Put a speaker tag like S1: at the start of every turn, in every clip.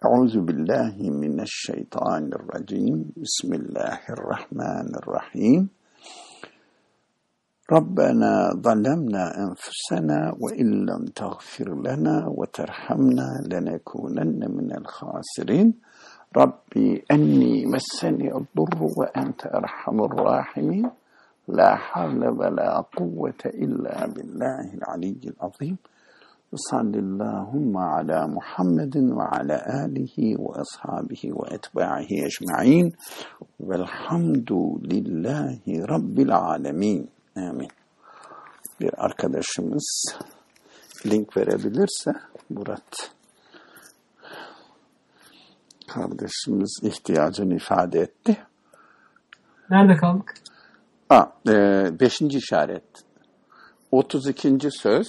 S1: أعوذ بالله من الشيطان الرجيم بسم الله الرحمن الرحيم ربنا ظلمنا أنفسنا وإن لم تغفر لنا وترحمنا لنكونن من الخاسرين ربي أني مسني الضر وأنت أرحم الراحمين لا حول ولا قوة إلا بالله العلي العظيم صل اللهم على محمد وعلى آله وأصحابه وأتباعه أجمعين والحمد لله رب العالمين آمين bir arkadaşımız link verebilirse Murat kardeşimiz ihtiyacını ifade etti.
S2: Nerede kaldık?
S1: Aa, e, beşinci işaret. 32. söz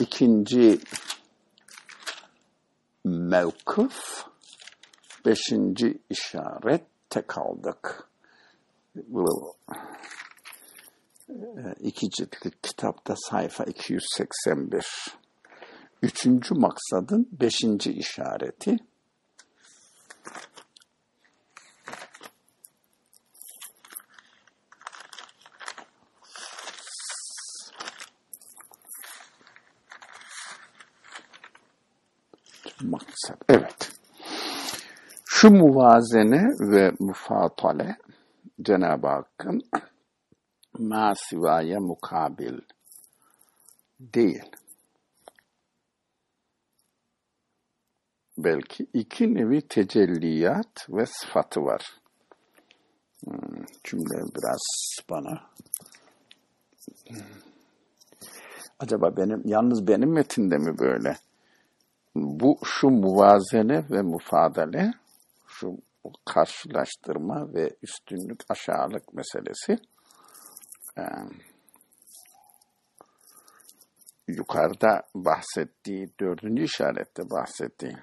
S1: ikinci mevkıf, beşinci işarette kaldık. Bu e, iki ciltlik kitapta sayfa 281. Üçüncü maksadın beşinci işareti maksat. Evet. Şu muvazene ve mufatale, Cenab-ı Hakk'ın masivaya mukabil değil. Belki iki nevi tecelliyat ve sıfatı var. Hmm, cümle biraz bana acaba benim yalnız benim metinde mi böyle? bu şu muvazene ve mufadale, şu karşılaştırma ve üstünlük aşağılık meselesi e, yukarıda bahsettiği, dördüncü işarette bahsettiği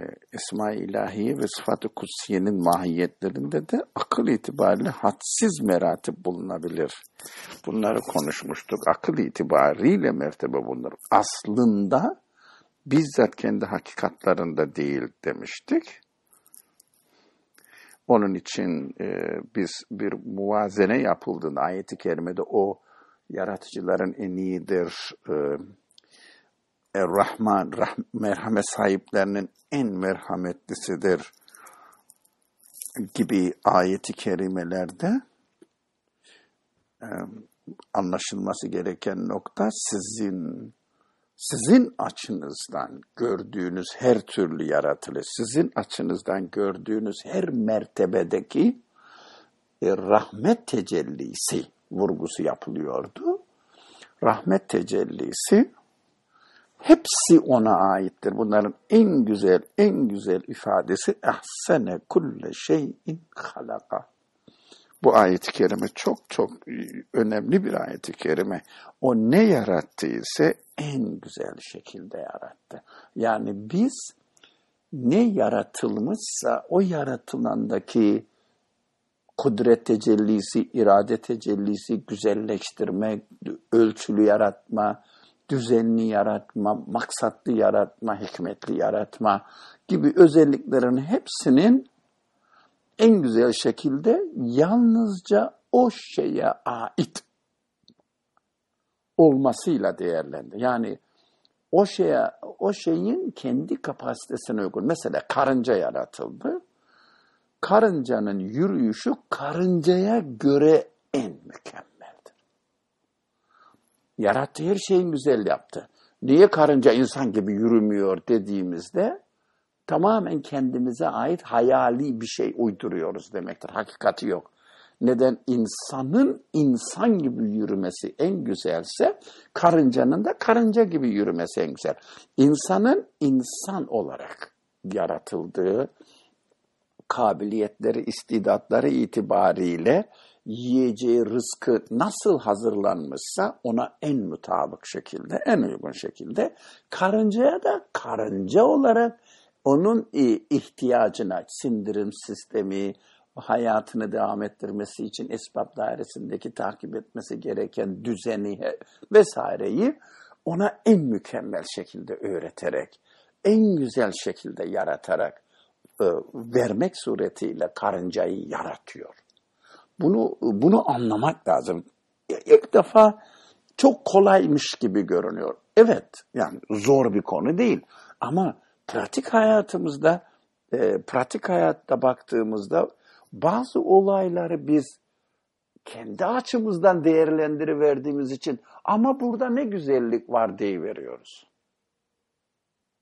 S1: e, Esma-i İlahi ve Sıfat-ı Kutsiye'nin mahiyetlerinde de akıl itibariyle hadsiz meratip bulunabilir. Bunları konuşmuştuk. Akıl itibariyle mertebe bunlar. Aslında bizzat kendi hakikatlarında değil demiştik. Onun için e, biz bir muvazene yapıldığında ayeti kerimede o yaratıcıların en iyidir, e, rahman rah merhamet sahiplerinin en merhametlisidir gibi ayeti kerimelerde e, anlaşılması gereken nokta sizin sizin açınızdan gördüğünüz her türlü yaratılı, sizin açınızdan gördüğünüz her mertebedeki e, rahmet tecellisi vurgusu yapılıyordu. Rahmet tecellisi hepsi ona aittir. Bunların en güzel, en güzel ifadesi ehsene kulle şeyin halaka. Bu ayet-i kerime çok çok e, önemli bir ayet-i kerime. O ne yarattıysa en güzel şekilde yarattı. Yani biz ne yaratılmışsa o yaratılandaki kudret tecellisi, irade tecellisi, güzelleştirme, ölçülü yaratma, düzenli yaratma, maksatlı yaratma, hikmetli yaratma gibi özelliklerin hepsinin en güzel şekilde yalnızca o şeye ait olmasıyla değerlendir. Yani o şeye o şeyin kendi kapasitesine uygun. Mesela karınca yaratıldı. Karıncanın yürüyüşü karıncaya göre en mükemmeldir. Yarattığı her şeyi güzel yaptı. Niye karınca insan gibi yürümüyor dediğimizde tamamen kendimize ait hayali bir şey uyduruyoruz demektir. Hakikati yok. Neden? insanın insan gibi yürümesi en güzelse, karıncanın da karınca gibi yürümesi en güzel. İnsanın insan olarak yaratıldığı kabiliyetleri, istidatları itibariyle yiyeceği rızkı nasıl hazırlanmışsa ona en mutabık şekilde, en uygun şekilde karıncaya da karınca olarak onun ihtiyacına sindirim sistemi, hayatını devam ettirmesi için esbab dairesindeki takip etmesi gereken düzeni vesaireyi ona en mükemmel şekilde öğreterek, en güzel şekilde yaratarak e, vermek suretiyle karıncayı yaratıyor. Bunu bunu anlamak lazım. E, ilk defa çok kolaymış gibi görünüyor. Evet, yani zor bir konu değil ama pratik hayatımızda e, pratik hayatta baktığımızda bazı olayları biz kendi açımızdan değerlendiriverdiğimiz için ama burada ne güzellik var diye veriyoruz.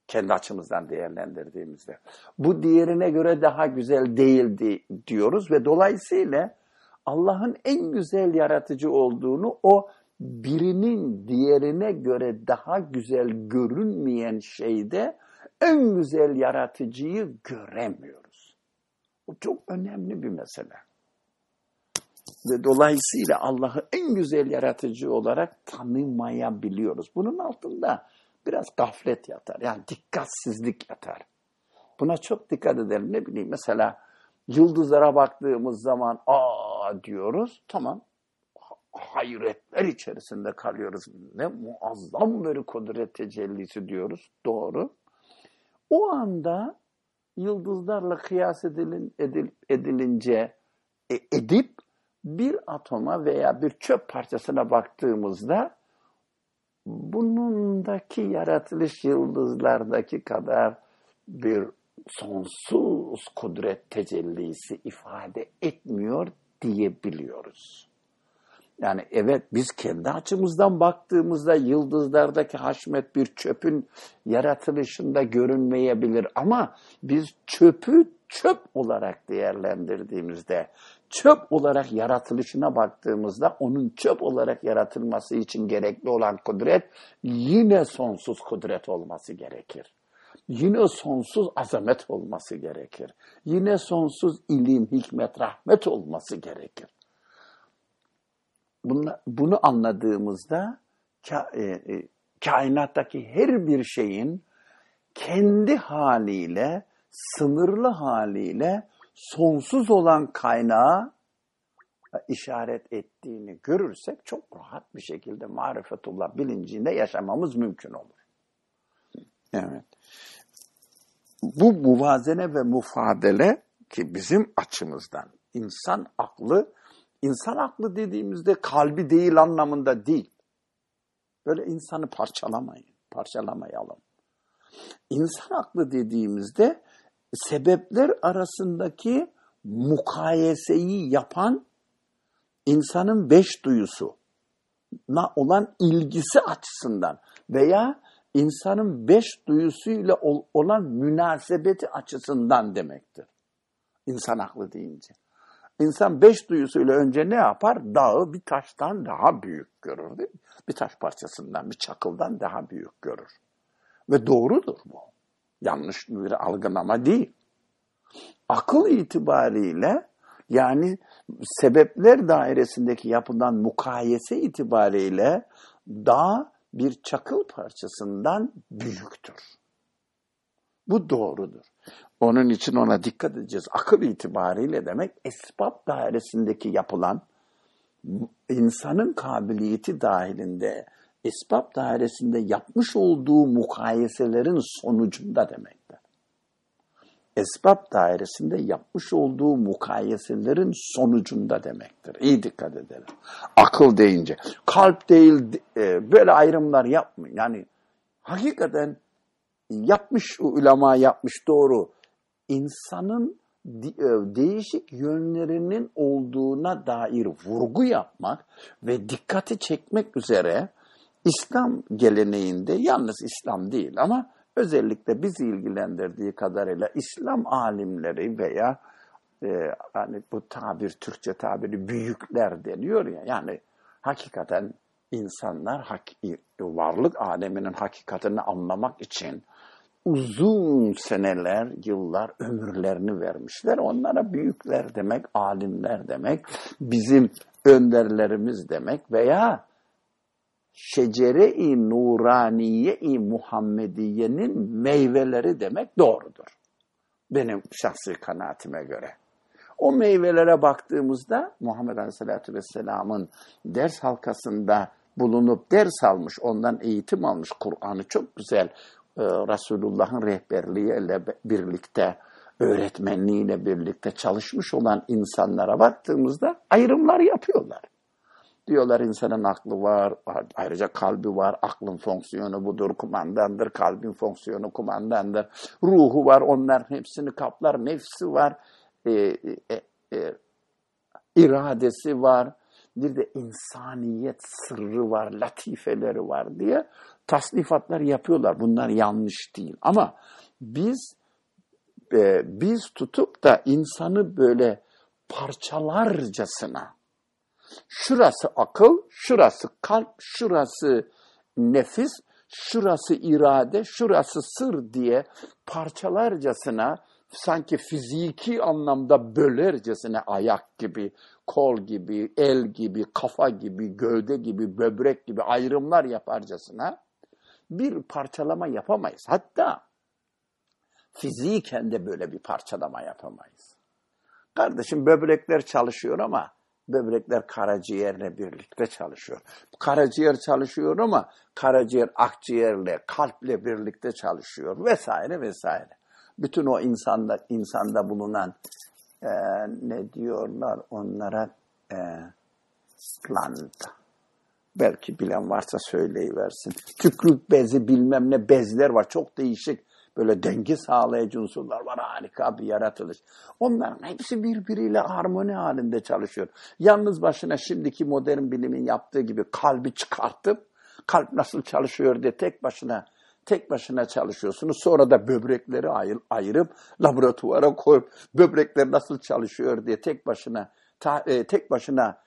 S1: Kendi açımızdan değerlendirdiğimizde. Bu diğerine göre daha güzel değildi diyoruz ve dolayısıyla Allah'ın en güzel yaratıcı olduğunu o birinin diğerine göre daha güzel görünmeyen şeyde en güzel yaratıcıyı göremiyoruz. Bu çok önemli bir mesele. Ve dolayısıyla Allah'ı en güzel yaratıcı olarak tanımayabiliyoruz. Bunun altında biraz gaflet yatar. Yani dikkatsizlik yatar. Buna çok dikkat edelim. Ne bileyim mesela yıldızlara baktığımız zaman aa diyoruz. Tamam hayretler içerisinde kalıyoruz. Ne muazzam bir kudret tecellisi diyoruz. Doğru. O anda yıldızlarla kıyas edilin, edil, edilince e, edip bir atoma veya bir çöp parçasına baktığımızda bunundaki yaratılış yıldızlardaki kadar bir sonsuz kudret tecellisi ifade etmiyor diyebiliyoruz. Yani evet biz kendi açımızdan baktığımızda yıldızlardaki haşmet bir çöpün yaratılışında görünmeyebilir ama biz çöpü çöp olarak değerlendirdiğimizde, çöp olarak yaratılışına baktığımızda onun çöp olarak yaratılması için gerekli olan kudret yine sonsuz kudret olması gerekir. Yine sonsuz azamet olması gerekir. Yine sonsuz ilim, hikmet, rahmet olması gerekir bunla, bunu anladığımızda ka, e, e, kainattaki her bir şeyin kendi haliyle, sınırlı haliyle sonsuz olan kaynağı işaret ettiğini görürsek çok rahat bir şekilde marifetullah bilincinde yaşamamız mümkün olur. Evet. Bu muvazene ve mufadele ki bizim açımızdan insan aklı İnsan aklı dediğimizde kalbi değil anlamında değil. Böyle insanı parçalamayın, parçalamayalım. İnsan aklı dediğimizde sebepler arasındaki mukayeseyi yapan insanın beş duyusu olan ilgisi açısından veya insanın beş duyusuyla olan münasebeti açısından demektir. İnsan aklı deyince. İnsan beş duyusuyla önce ne yapar? Dağı bir taştan daha büyük görür değil mi? Bir taş parçasından, bir çakıldan daha büyük görür. Ve doğrudur bu. Yanlış bir algılama değil. Akıl itibariyle yani sebepler dairesindeki yapılan mukayese itibariyle dağ bir çakıl parçasından büyüktür. Bu doğrudur. Onun için ona dikkat edeceğiz. Akıl itibariyle demek esbab dairesindeki yapılan insanın kabiliyeti dahilinde esbab dairesinde yapmış olduğu mukayeselerin sonucunda demektir. Esbab dairesinde yapmış olduğu mukayeselerin sonucunda demektir. İyi dikkat edelim. Akıl deyince. Kalp değil e, böyle ayrımlar yapmayın. Yani hakikaten yapmış ulema yapmış doğru insanın e, değişik yönlerinin olduğuna dair vurgu yapmak ve dikkati çekmek üzere İslam geleneğinde yalnız İslam değil ama özellikle bizi ilgilendirdiği kadarıyla İslam alimleri veya e, hani bu tabir Türkçe tabiri büyükler deniyor ya yani hakikaten insanlar hak, varlık aleminin hakikatini anlamak için uzun seneler, yıllar ömürlerini vermişler. Onlara büyükler demek, alimler demek, bizim önderlerimiz demek veya şecere-i nuraniye-i Muhammediye'nin meyveleri demek doğrudur. Benim şahsi kanaatime göre. O meyvelere baktığımızda Muhammed Aleyhisselatü Vesselam'ın ders halkasında bulunup ders almış, ondan eğitim almış Kur'an'ı çok güzel ee, Resulullah'ın rehberliğiyle birlikte, öğretmenliğiyle birlikte çalışmış olan insanlara baktığımızda ayrımlar yapıyorlar. Diyorlar insanın aklı var, ayrıca kalbi var, aklın fonksiyonu budur, kumandandır, kalbin fonksiyonu kumandandır. Ruhu var, onların hepsini kaplar, nefsi var, e, e, e, iradesi var, bir de insaniyet sırrı var, latifeleri var diye tasnifatlar yapıyorlar. Bunlar yanlış değil. Ama biz e, biz tutup da insanı böyle parçalarcasına şurası akıl, şurası kalp, şurası nefis, şurası irade, şurası sır diye parçalarcasına sanki fiziki anlamda bölercesine ayak gibi, kol gibi, el gibi, kafa gibi, gövde gibi, böbrek gibi ayrımlar yaparcasına bir parçalama yapamayız. Hatta fiziken de böyle bir parçalama yapamayız. Kardeşim böbrekler çalışıyor ama böbrekler karaciğerle birlikte çalışıyor. Karaciğer çalışıyor ama karaciğer akciğerle, kalple birlikte çalışıyor vesaire vesaire. Bütün o insanda insanda bulunan e, ne diyorlar onlara e, planta Belki bilen varsa söyleyiversin. Tükürük bezi bilmem ne bezler var. Çok değişik böyle denge sağlayıcı unsurlar var. Harika bir yaratılış. Onların hepsi birbiriyle harmoni halinde çalışıyor. Yalnız başına şimdiki modern bilimin yaptığı gibi kalbi çıkartıp kalp nasıl çalışıyor diye tek başına tek başına çalışıyorsunuz. Sonra da böbrekleri ayır, ayırıp laboratuvara koyup böbrekler nasıl çalışıyor diye tek başına ta, e, tek başına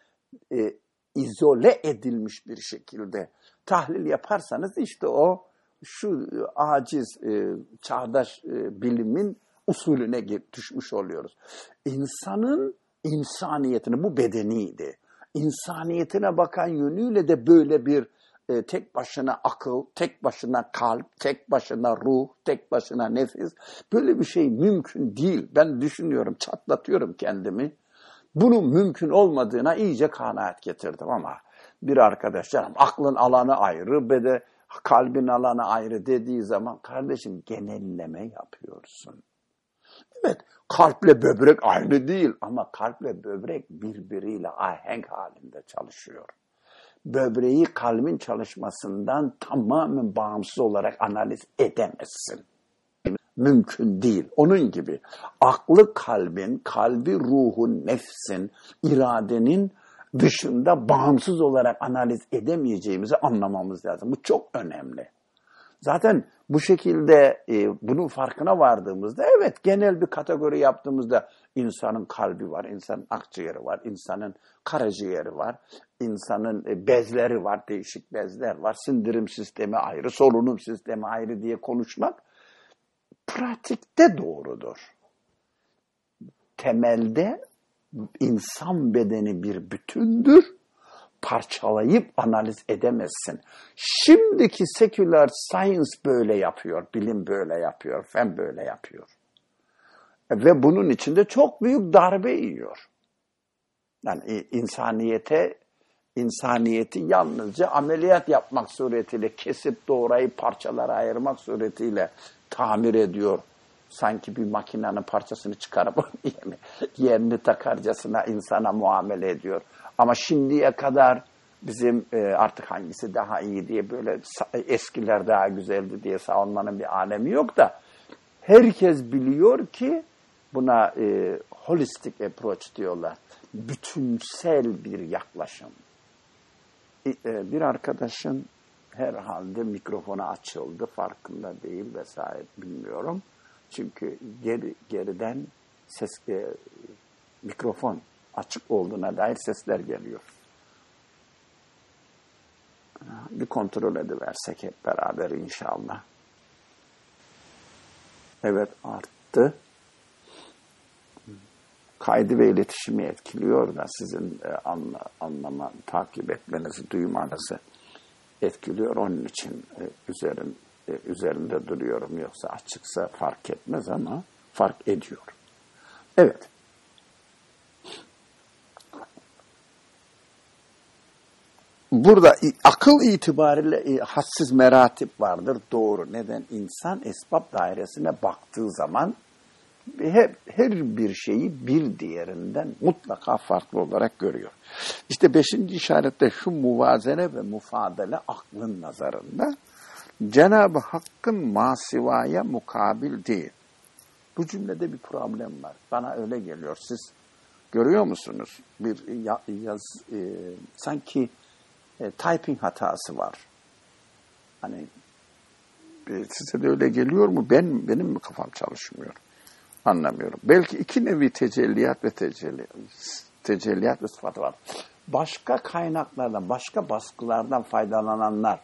S1: e, izole edilmiş bir şekilde tahlil yaparsanız işte o şu e, aciz e, çağdaş e, bilimin usulüne düşmüş oluyoruz. İnsanın insaniyetine bu bedeniydi. İnsaniyetine bakan yönüyle de böyle bir e, tek başına akıl, tek başına kalp, tek başına ruh, tek başına nefis böyle bir şey mümkün değil. Ben düşünüyorum, çatlatıyorum kendimi. Bunun mümkün olmadığına iyice kanaat getirdim ama bir arkadaş canım aklın alanı ayrı ve de kalbin alanı ayrı dediği zaman kardeşim genelleme yapıyorsun. Evet kalple böbrek aynı değil ama kalple böbrek birbiriyle ahenk halinde çalışıyor. Böbreği kalbin çalışmasından tamamen bağımsız olarak analiz edemezsin mümkün değil. Onun gibi aklı kalbin, kalbi ruhun, nefsin, iradenin dışında bağımsız olarak analiz edemeyeceğimizi anlamamız lazım. Bu çok önemli. Zaten bu şekilde e, bunun farkına vardığımızda evet genel bir kategori yaptığımızda insanın kalbi var, insanın akciğeri var, insanın karaciğeri var, insanın e, bezleri var, değişik bezler var, sindirim sistemi ayrı, solunum sistemi ayrı diye konuşmak pratikte doğrudur. Temelde insan bedeni bir bütündür. Parçalayıp analiz edemezsin. Şimdiki seküler science böyle yapıyor, bilim böyle yapıyor, fen böyle yapıyor. E, ve bunun içinde çok büyük darbe yiyor. Yani insaniyete insaniyeti yalnızca ameliyat yapmak suretiyle, kesip doğrayıp parçalara ayırmak suretiyle tamir ediyor. Sanki bir makinenin parçasını çıkarıp yerini takarcasına insana muamele ediyor. Ama şimdiye kadar bizim e, artık hangisi daha iyi diye böyle eskiler daha güzeldi diye savunmanın bir alemi yok da herkes biliyor ki buna e, holistic approach diyorlar. Bütünsel bir yaklaşım. E, e, bir arkadaşın herhalde mikrofona açıldı farkında değil vesaire bilmiyorum. Çünkü geri, geriden ses e, mikrofon açık olduğuna dair sesler geliyor. Bir kontrol ediversek hep beraber inşallah. Evet arttı. Kaydı ve iletişimi etkiliyor da sizin e, anla, anlama, takip etmenizi, duymanızı etkiliyor. Onun için e, üzerim, e, üzerinde duruyorum. Yoksa açıksa fark etmez ama fark ediyor. Evet. Burada akıl itibariyle e, hassiz meratip vardır. Doğru. Neden? insan esbab dairesine baktığı zaman hep, her bir şeyi bir diğerinden mutlaka farklı olarak görüyor. İşte beşinci işarette şu muvazene ve mufadele aklın nazarında Cenab-ı Hakk'ın masivaya mukabil değil. Bu cümlede bir problem var. Bana öyle geliyor. Siz görüyor musunuz? Bir yaz, e, sanki e, typing hatası var. Hani e, size de öyle geliyor mu? Ben benim mi kafam çalışmıyor? anlamıyorum. Belki iki nevi tecelliyat ve tecelli, tecelliyat ve sıfatı var. Başka kaynaklardan, başka baskılardan faydalananlar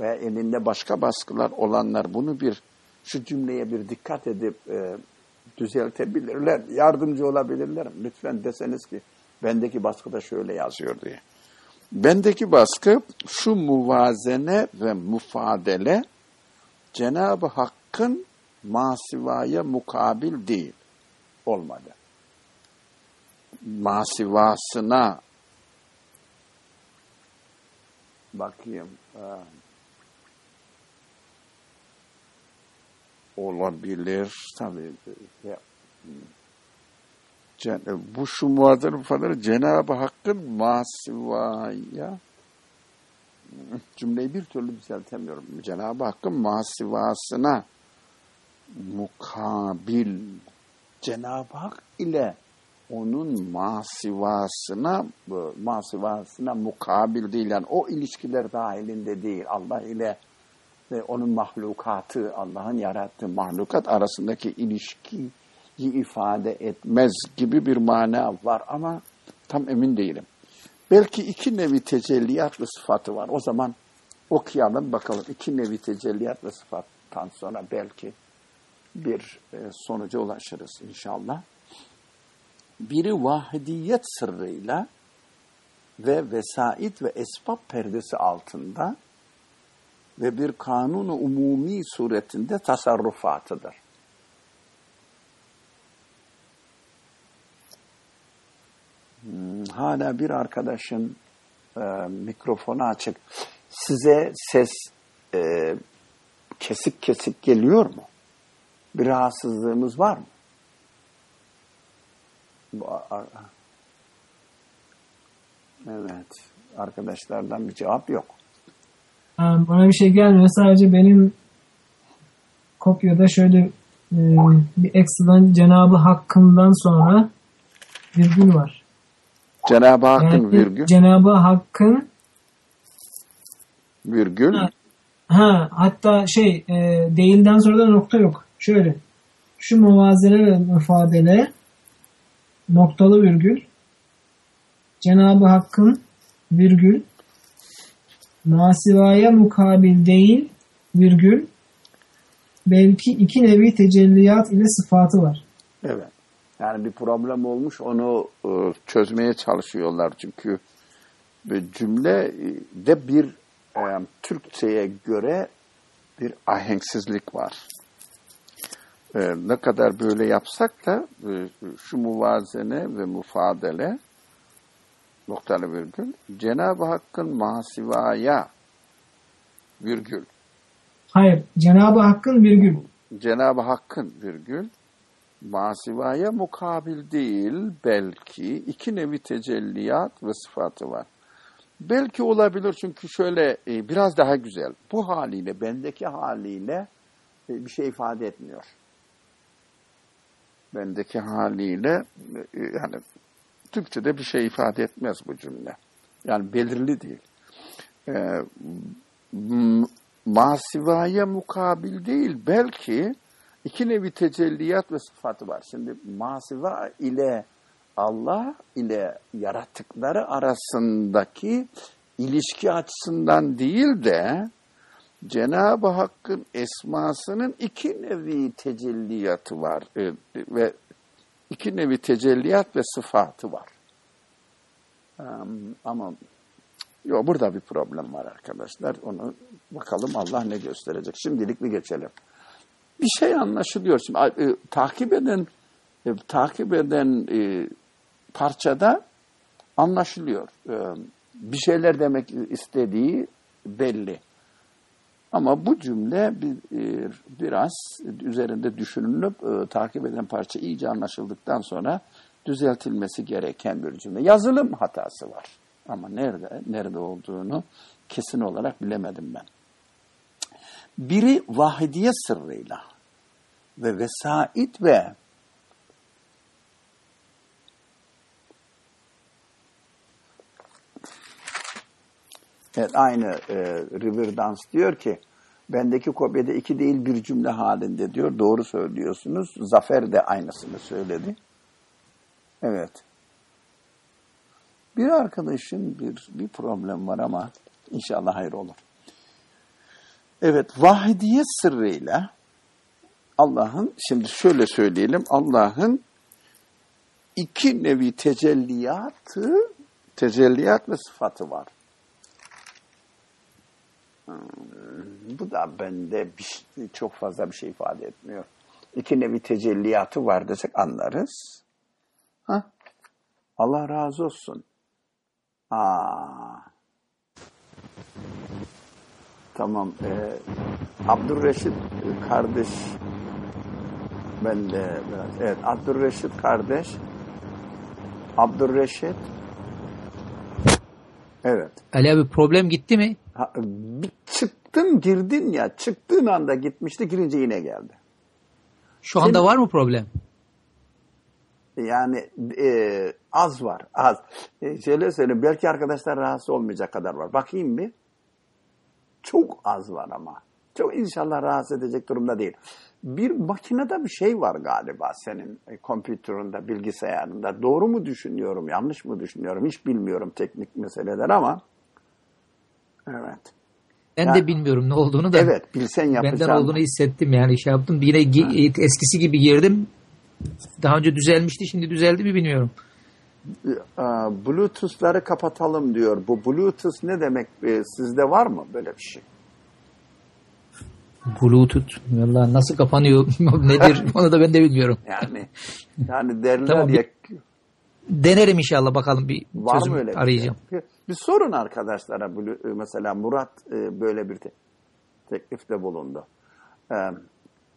S1: veya elinde başka baskılar olanlar bunu bir şu cümleye bir dikkat edip e, düzeltebilirler, yardımcı olabilirler. Lütfen deseniz ki bendeki baskıda şöyle yazıyor diye. Bendeki baskı şu muvazene ve mufadele Cenab-ı Hakk'ın masivaya mukabil değil. Olmadı. Masivasına bakayım olabilir tabii. Ya. E, bu şu muadırın falan Cenab-ı Hakk'ın masivaya cümleyi bir türlü düzeltemiyorum. Cenab-ı Hakk'ın masivasına mukabil Cenab-ı Hak ile onun masivasına masivasına mukabil değil yani o ilişkiler dahilinde değil Allah ile ve onun mahlukatı Allah'ın yarattığı mahlukat arasındaki ilişkiyi ifade etmez gibi bir mana var ama tam emin değilim. Belki iki nevi tecelliyat ve sıfatı var. O zaman okuyalım bakalım iki nevi tecelliyat ve sıfattan sonra belki bir e, sonuca ulaşırız inşallah. Biri vahdiyet sırrıyla ve vesait ve esbab perdesi altında ve bir kanunu umumi suretinde tasarrufatıdır. Hmm, hala bir arkadaşın e, mikrofonu açık. Size ses e, kesik kesik geliyor mu? bir rahatsızlığımız var mı? Evet. Arkadaşlardan bir cevap yok.
S2: Bana bir şey gelmiyor. Sadece benim kopyada şöyle e, bir ekstradan Cenabı Hakk'ından sonra virgül var.
S1: Cenabı Hakk'ın yani, virgül.
S2: Cenabı Hakk'ın
S1: virgül. Ha,
S2: ha, hatta şey e, değilden sonra da nokta yok. Şöyle şu muvazele ve müfadele noktalı virgül Cenab-ı Hakk'ın virgül masivaya mukabil değil virgül belki iki nevi tecelliyat ile sıfatı var.
S1: Evet. Yani bir problem olmuş onu e, çözmeye çalışıyorlar çünkü cümle e, de bir yani e, Türkçe'ye göre bir ahenksizlik var e, ne kadar böyle yapsak da e, şu muvazene ve mufadele noktalı virgül Cenab-ı Hakk'ın masivaya virgül.
S2: Hayır, Cenab-ı Hakk'ın virgül.
S1: Cenab-ı Hakk'ın virgül masivaya mukabil değil belki iki nevi tecelliyat ve sıfatı var. Belki olabilir çünkü şöyle e, biraz daha güzel. Bu haliyle, bendeki haliyle e, bir şey ifade etmiyor bendeki haliyle e, yani Türkçe'de bir şey ifade etmez bu cümle. Yani belirli değil. E, masivaya mukabil değil belki iki nevi tecelliyat ve sıfatı var. Şimdi masiva ile Allah ile yaratıkları arasındaki ilişki açısından değil de Cenab-ı Hakk'ın esmasının iki nevi tecelliyatı var e, ve iki nevi tecelliyat ve sıfatı var. Um, ama yo, burada bir problem var arkadaşlar. Onu bakalım Allah ne gösterecek. Şimdilik mi geçelim. Bir şey anlaşılıyor. Şimdi, e, takip eden e, takip eden e, parçada anlaşılıyor. E, bir şeyler demek istediği belli. Ama bu cümle bir, e, biraz üzerinde düşünülüp e, takip eden parça iyice anlaşıldıktan sonra düzeltilmesi gereken bir cümle. Yazılım hatası var. Ama nerede nerede olduğunu kesin olarak bilemedim ben. Biri vahidiye sırrıyla ve vesait ve Evet, aynı e, Riverdance diyor ki, bendeki kopyada iki değil bir cümle halinde diyor. Doğru söylüyorsunuz. Zafer de aynısını söyledi. Evet. Bir arkadaşın bir, bir problem var ama inşallah hayır olur. Evet, vahidiyet sırrıyla Allah'ın, şimdi şöyle söyleyelim, Allah'ın iki nevi tecelliyatı, tecelliyat ve sıfatı var. Bu da bende bir, şey, çok fazla bir şey ifade etmiyor. İki nevi tecelliyatı var desek anlarız. Ha? Allah razı olsun. Aa. Tamam. Ee, Abdurreşit kardeş ben de biraz. Evet Abdurreşit kardeş Abdurreşit Evet. Ali bir problem gitti mi? Ha, bir çıktın girdin ya çıktığın anda gitmişti girince yine geldi.
S2: Şu anda Senin, var mı problem?
S1: Yani e, az var az. E, şöyle söyleyeyim belki arkadaşlar rahatsız olmayacak kadar var. Bakayım bir. Çok az var ama. Çok inşallah rahatsız edecek durumda değil bir makinede bir şey var galiba senin e, kompütüründe, bilgisayarında. Doğru mu düşünüyorum, yanlış mı düşünüyorum hiç bilmiyorum teknik meseleler ama evet. Ben yani, de bilmiyorum ne olduğunu da. Evet bilsen yapacağım. Benden olduğunu hissettim yani
S2: şey yaptım. Yine ha. eskisi gibi girdim. Daha önce düzelmişti şimdi düzeldi mi bilmiyorum.
S1: E, e, Bluetooth'ları kapatalım diyor. Bu Bluetooth ne demek? E, sizde var mı böyle bir şey?
S2: Bluetooth valla nasıl kapanıyor nedir
S1: onu da ben de bilmiyorum. Yani yani derler tamam, ya. Denerim
S2: inşallah bakalım bir Var çözüm mı öyle şey? arayacağım.
S1: Bir, bir sorun arkadaşlara e, mesela Murat e, böyle bir te teklifte bulundu. E,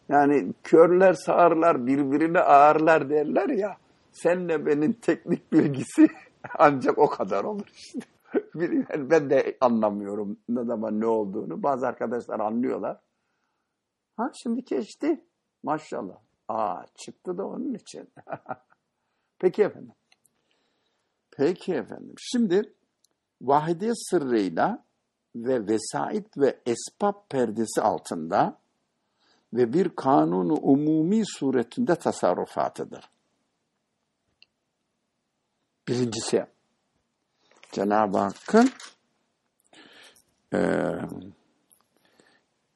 S1: yani körler sağırlar birbirine ağırlar derler ya senle benim teknik bilgisi ancak o kadar olur işte. ben de anlamıyorum ne zaman ne olduğunu. Bazı arkadaşlar anlıyorlar. Ha şimdi geçti. Maşallah. Aa çıktı da onun için. Peki efendim. Peki efendim. Şimdi vahide sırrıyla ve vesait ve esbab perdesi altında ve bir kanunu umumi suretinde tasarrufatıdır. Birincisi Cenab-ı Hakk'ın e,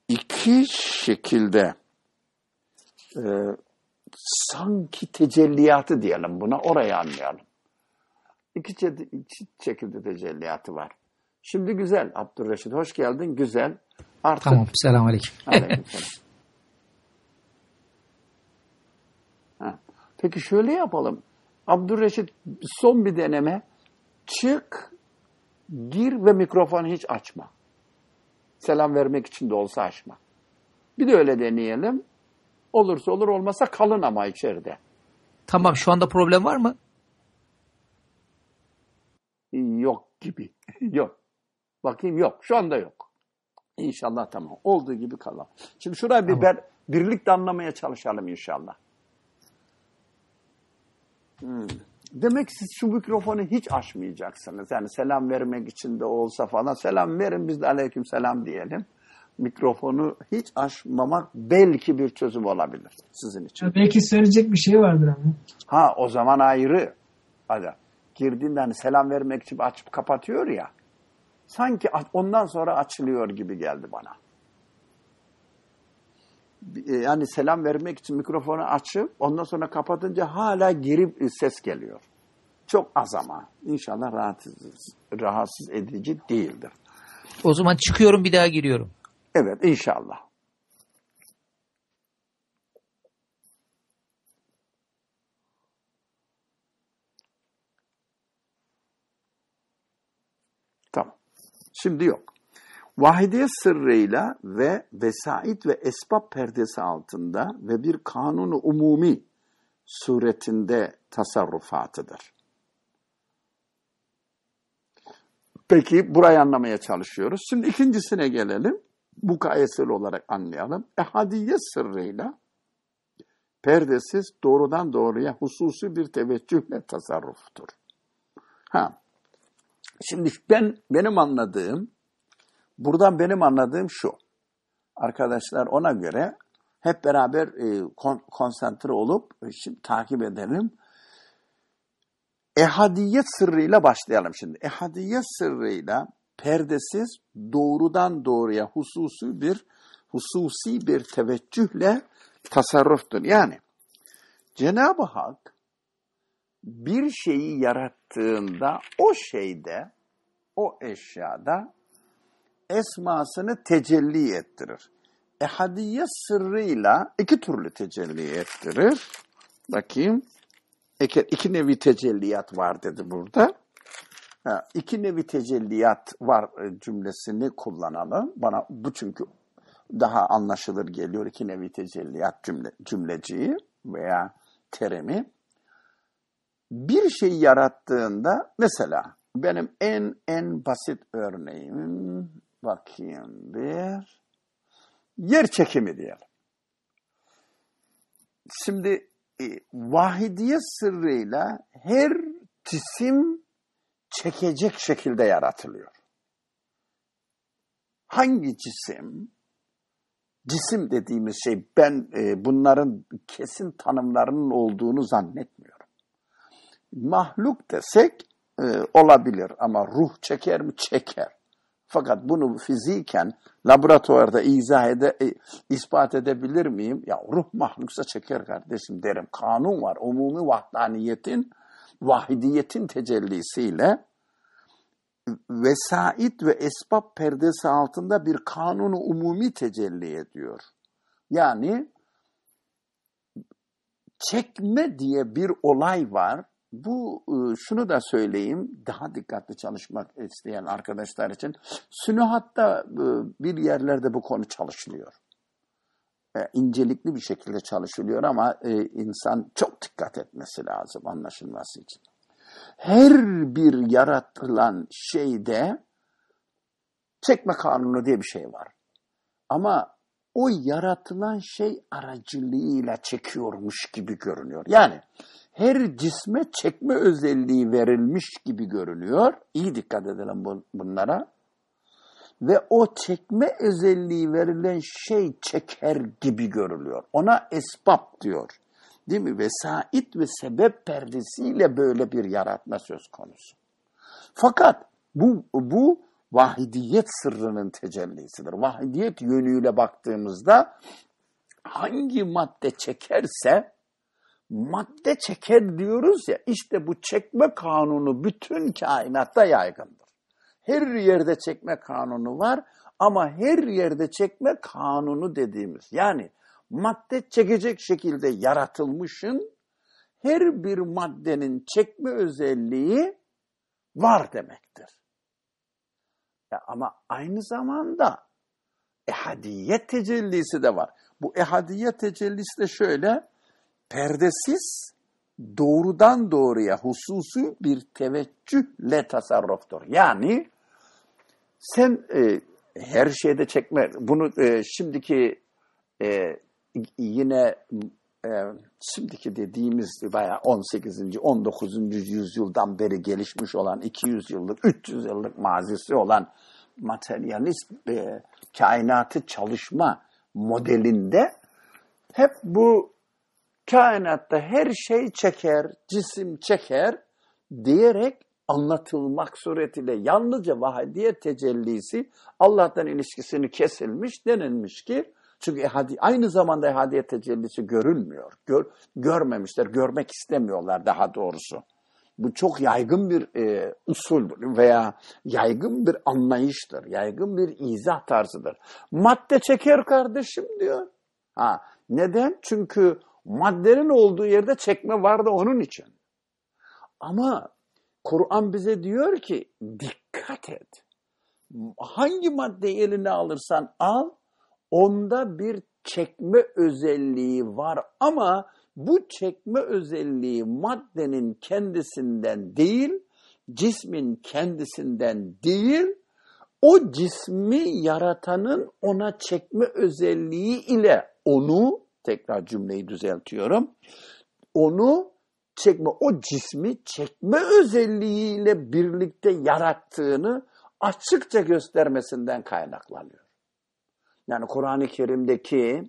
S1: iki şekilde e, sanki tecelliyatı diyelim buna orayı anlayalım. İki, iki şekilde tecelliyatı var. Şimdi güzel Abdurreşit hoş geldin güzel. Artık, tamam selamun aleyküm. Peki şöyle yapalım. Abdurreşit son bir deneme. Çık, gir ve mikrofonu hiç açma. Selam vermek için de olsa açma. Bir de öyle deneyelim. Olursa olur olmasa kalın ama içeride.
S2: Tamam şu anda problem var mı?
S1: Yok gibi. yok. Bakayım yok. Şu anda yok. İnşallah tamam. Olduğu gibi kalalım. Şimdi şurayı tamam. bir ber, birlikte anlamaya çalışalım inşallah. Hmm. Demek siz şu mikrofonu hiç açmayacaksınız. Yani selam vermek için de olsa falan selam verin biz de aleyküm selam diyelim. Mikrofonu hiç açmamak belki bir çözüm olabilir sizin için. Ya belki
S2: söyleyecek bir şey vardır ama.
S1: Ha o zaman ayrı. Hadi girdiğinde hani selam vermek için açıp kapatıyor ya. Sanki ondan sonra açılıyor gibi geldi bana. E, yani selam vermek için mikrofonu açıp ondan sonra kapatınca hala girip e, ses geliyor. Çok az ama. inşallah rahatsız, rahatsız edici değildir.
S2: O zaman çıkıyorum bir daha giriyorum.
S1: Evet inşallah. Tamam. Şimdi yok. Vahidiyet sırrıyla ve vesait ve esbab perdesi altında ve bir kanunu umumi suretinde tasarrufatıdır. Peki burayı anlamaya çalışıyoruz. Şimdi ikincisine gelelim. Bu Mukayesel olarak anlayalım. Ehadiyet sırrıyla perdesiz doğrudan doğruya hususi bir teveccühle tasarruftur. Ha. Şimdi ben benim anladığım Buradan benim anladığım şu. Arkadaşlar ona göre hep beraber e, kon, konsantre olup e, şimdi takip edelim. Ehadiyet sırrıyla başlayalım şimdi. Ehadiyet sırrıyla perdesiz doğrudan doğruya hususi bir hususi bir teveccühle tasarruftur. Yani Cenab-ı Hak bir şeyi yarattığında o şeyde, o eşyada esmasını tecelli ettirir. Ehadiye sırrıyla iki türlü tecelli ettirir. Bakayım. İki nevi tecelliyat var dedi burada. Ha, iki nevi tecelliyat var e, cümlesini kullanalım. Bana bu çünkü daha anlaşılır geliyor. iki nevi tecelliyat cümle, cümleciği veya terimi. Bir şey yarattığında mesela benim en en basit örneğim bakayım bir yer çekimi diyelim. Şimdi e, vahidiye sırrıyla her cisim çekecek şekilde yaratılıyor. Hangi cisim? Cisim dediğimiz şey ben e, bunların kesin tanımlarının olduğunu zannetmiyorum. Mahluk desek e, olabilir ama ruh çeker mi? Çeker. Fakat bunu fiziken laboratuvarda izah ede, e, ispat edebilir miyim? Ya ruh mahluksa çeker kardeşim derim. Kanun var. Umumi vahdaniyetin, vahidiyetin tecellisiyle vesait ve esbab perdesi altında bir kanunu umumi tecelli ediyor. Yani çekme diye bir olay var bu e, şunu da söyleyeyim daha dikkatli çalışmak isteyen arkadaşlar için sünuhatta e, bir yerlerde bu konu çalışılıyor. E, incelikli bir şekilde çalışılıyor ama insan çok dikkat etmesi lazım anlaşılması için. Her bir yaratılan şeyde çekme kanunu diye bir şey var. Ama o yaratılan şey aracılığıyla çekiyormuş gibi görünüyor. Yani her cisme çekme özelliği verilmiş gibi görünüyor. İyi dikkat edelim bunlara. Ve o çekme özelliği verilen şey çeker gibi görülüyor. Ona esbab diyor. Değil mi? Vesait ve sebep perdesiyle böyle bir yaratma söz konusu. Fakat bu, bu vahidiyet sırrının tecellisidir. Vahidiyet yönüyle baktığımızda hangi madde çekerse madde çeker diyoruz ya, işte bu çekme kanunu bütün kainatta yaygındır. Her yerde çekme kanunu var ama her yerde çekme kanunu dediğimiz, yani madde çekecek şekilde yaratılmışın her bir maddenin çekme özelliği var demektir. Ya ama aynı zamanda ehadiyet tecellisi de var. Bu ehadiyet tecellisi de şöyle, perdesiz doğrudan doğruya hususi bir teveccühle tasarruftur. Yani sen e, her şeyde çekme, bunu e, şimdiki e, yine e, şimdiki dediğimiz bayağı 18. 19. yüzyıldan beri gelişmiş olan 200 yıllık, 300 yıllık mazisi olan materyalist e, kainatı çalışma modelinde hep bu kainatta her şey çeker, cisim çeker diyerek anlatılmak suretiyle yalnızca vahdiye tecellisi Allah'tan ilişkisini kesilmiş denilmiş ki çünkü aynı zamanda ehadiye tecellisi görülmüyor. Gör, görmemişler, görmek istemiyorlar daha doğrusu. Bu çok yaygın bir e, usul veya yaygın bir anlayıştır, yaygın bir izah tarzıdır. Madde çeker kardeşim diyor. Ha, neden? Çünkü Maddenin olduğu yerde çekme var da onun için. Ama Kur'an bize diyor ki dikkat et. Hangi madde eline alırsan al, onda bir çekme özelliği var ama bu çekme özelliği maddenin kendisinden değil, cismin kendisinden değil, o cismi yaratanın ona çekme özelliği ile onu Tekrar cümleyi düzeltiyorum. Onu çekme, o cismi çekme özelliğiyle birlikte yarattığını açıkça göstermesinden kaynaklanıyor. Yani Kur'an-ı Kerim'deki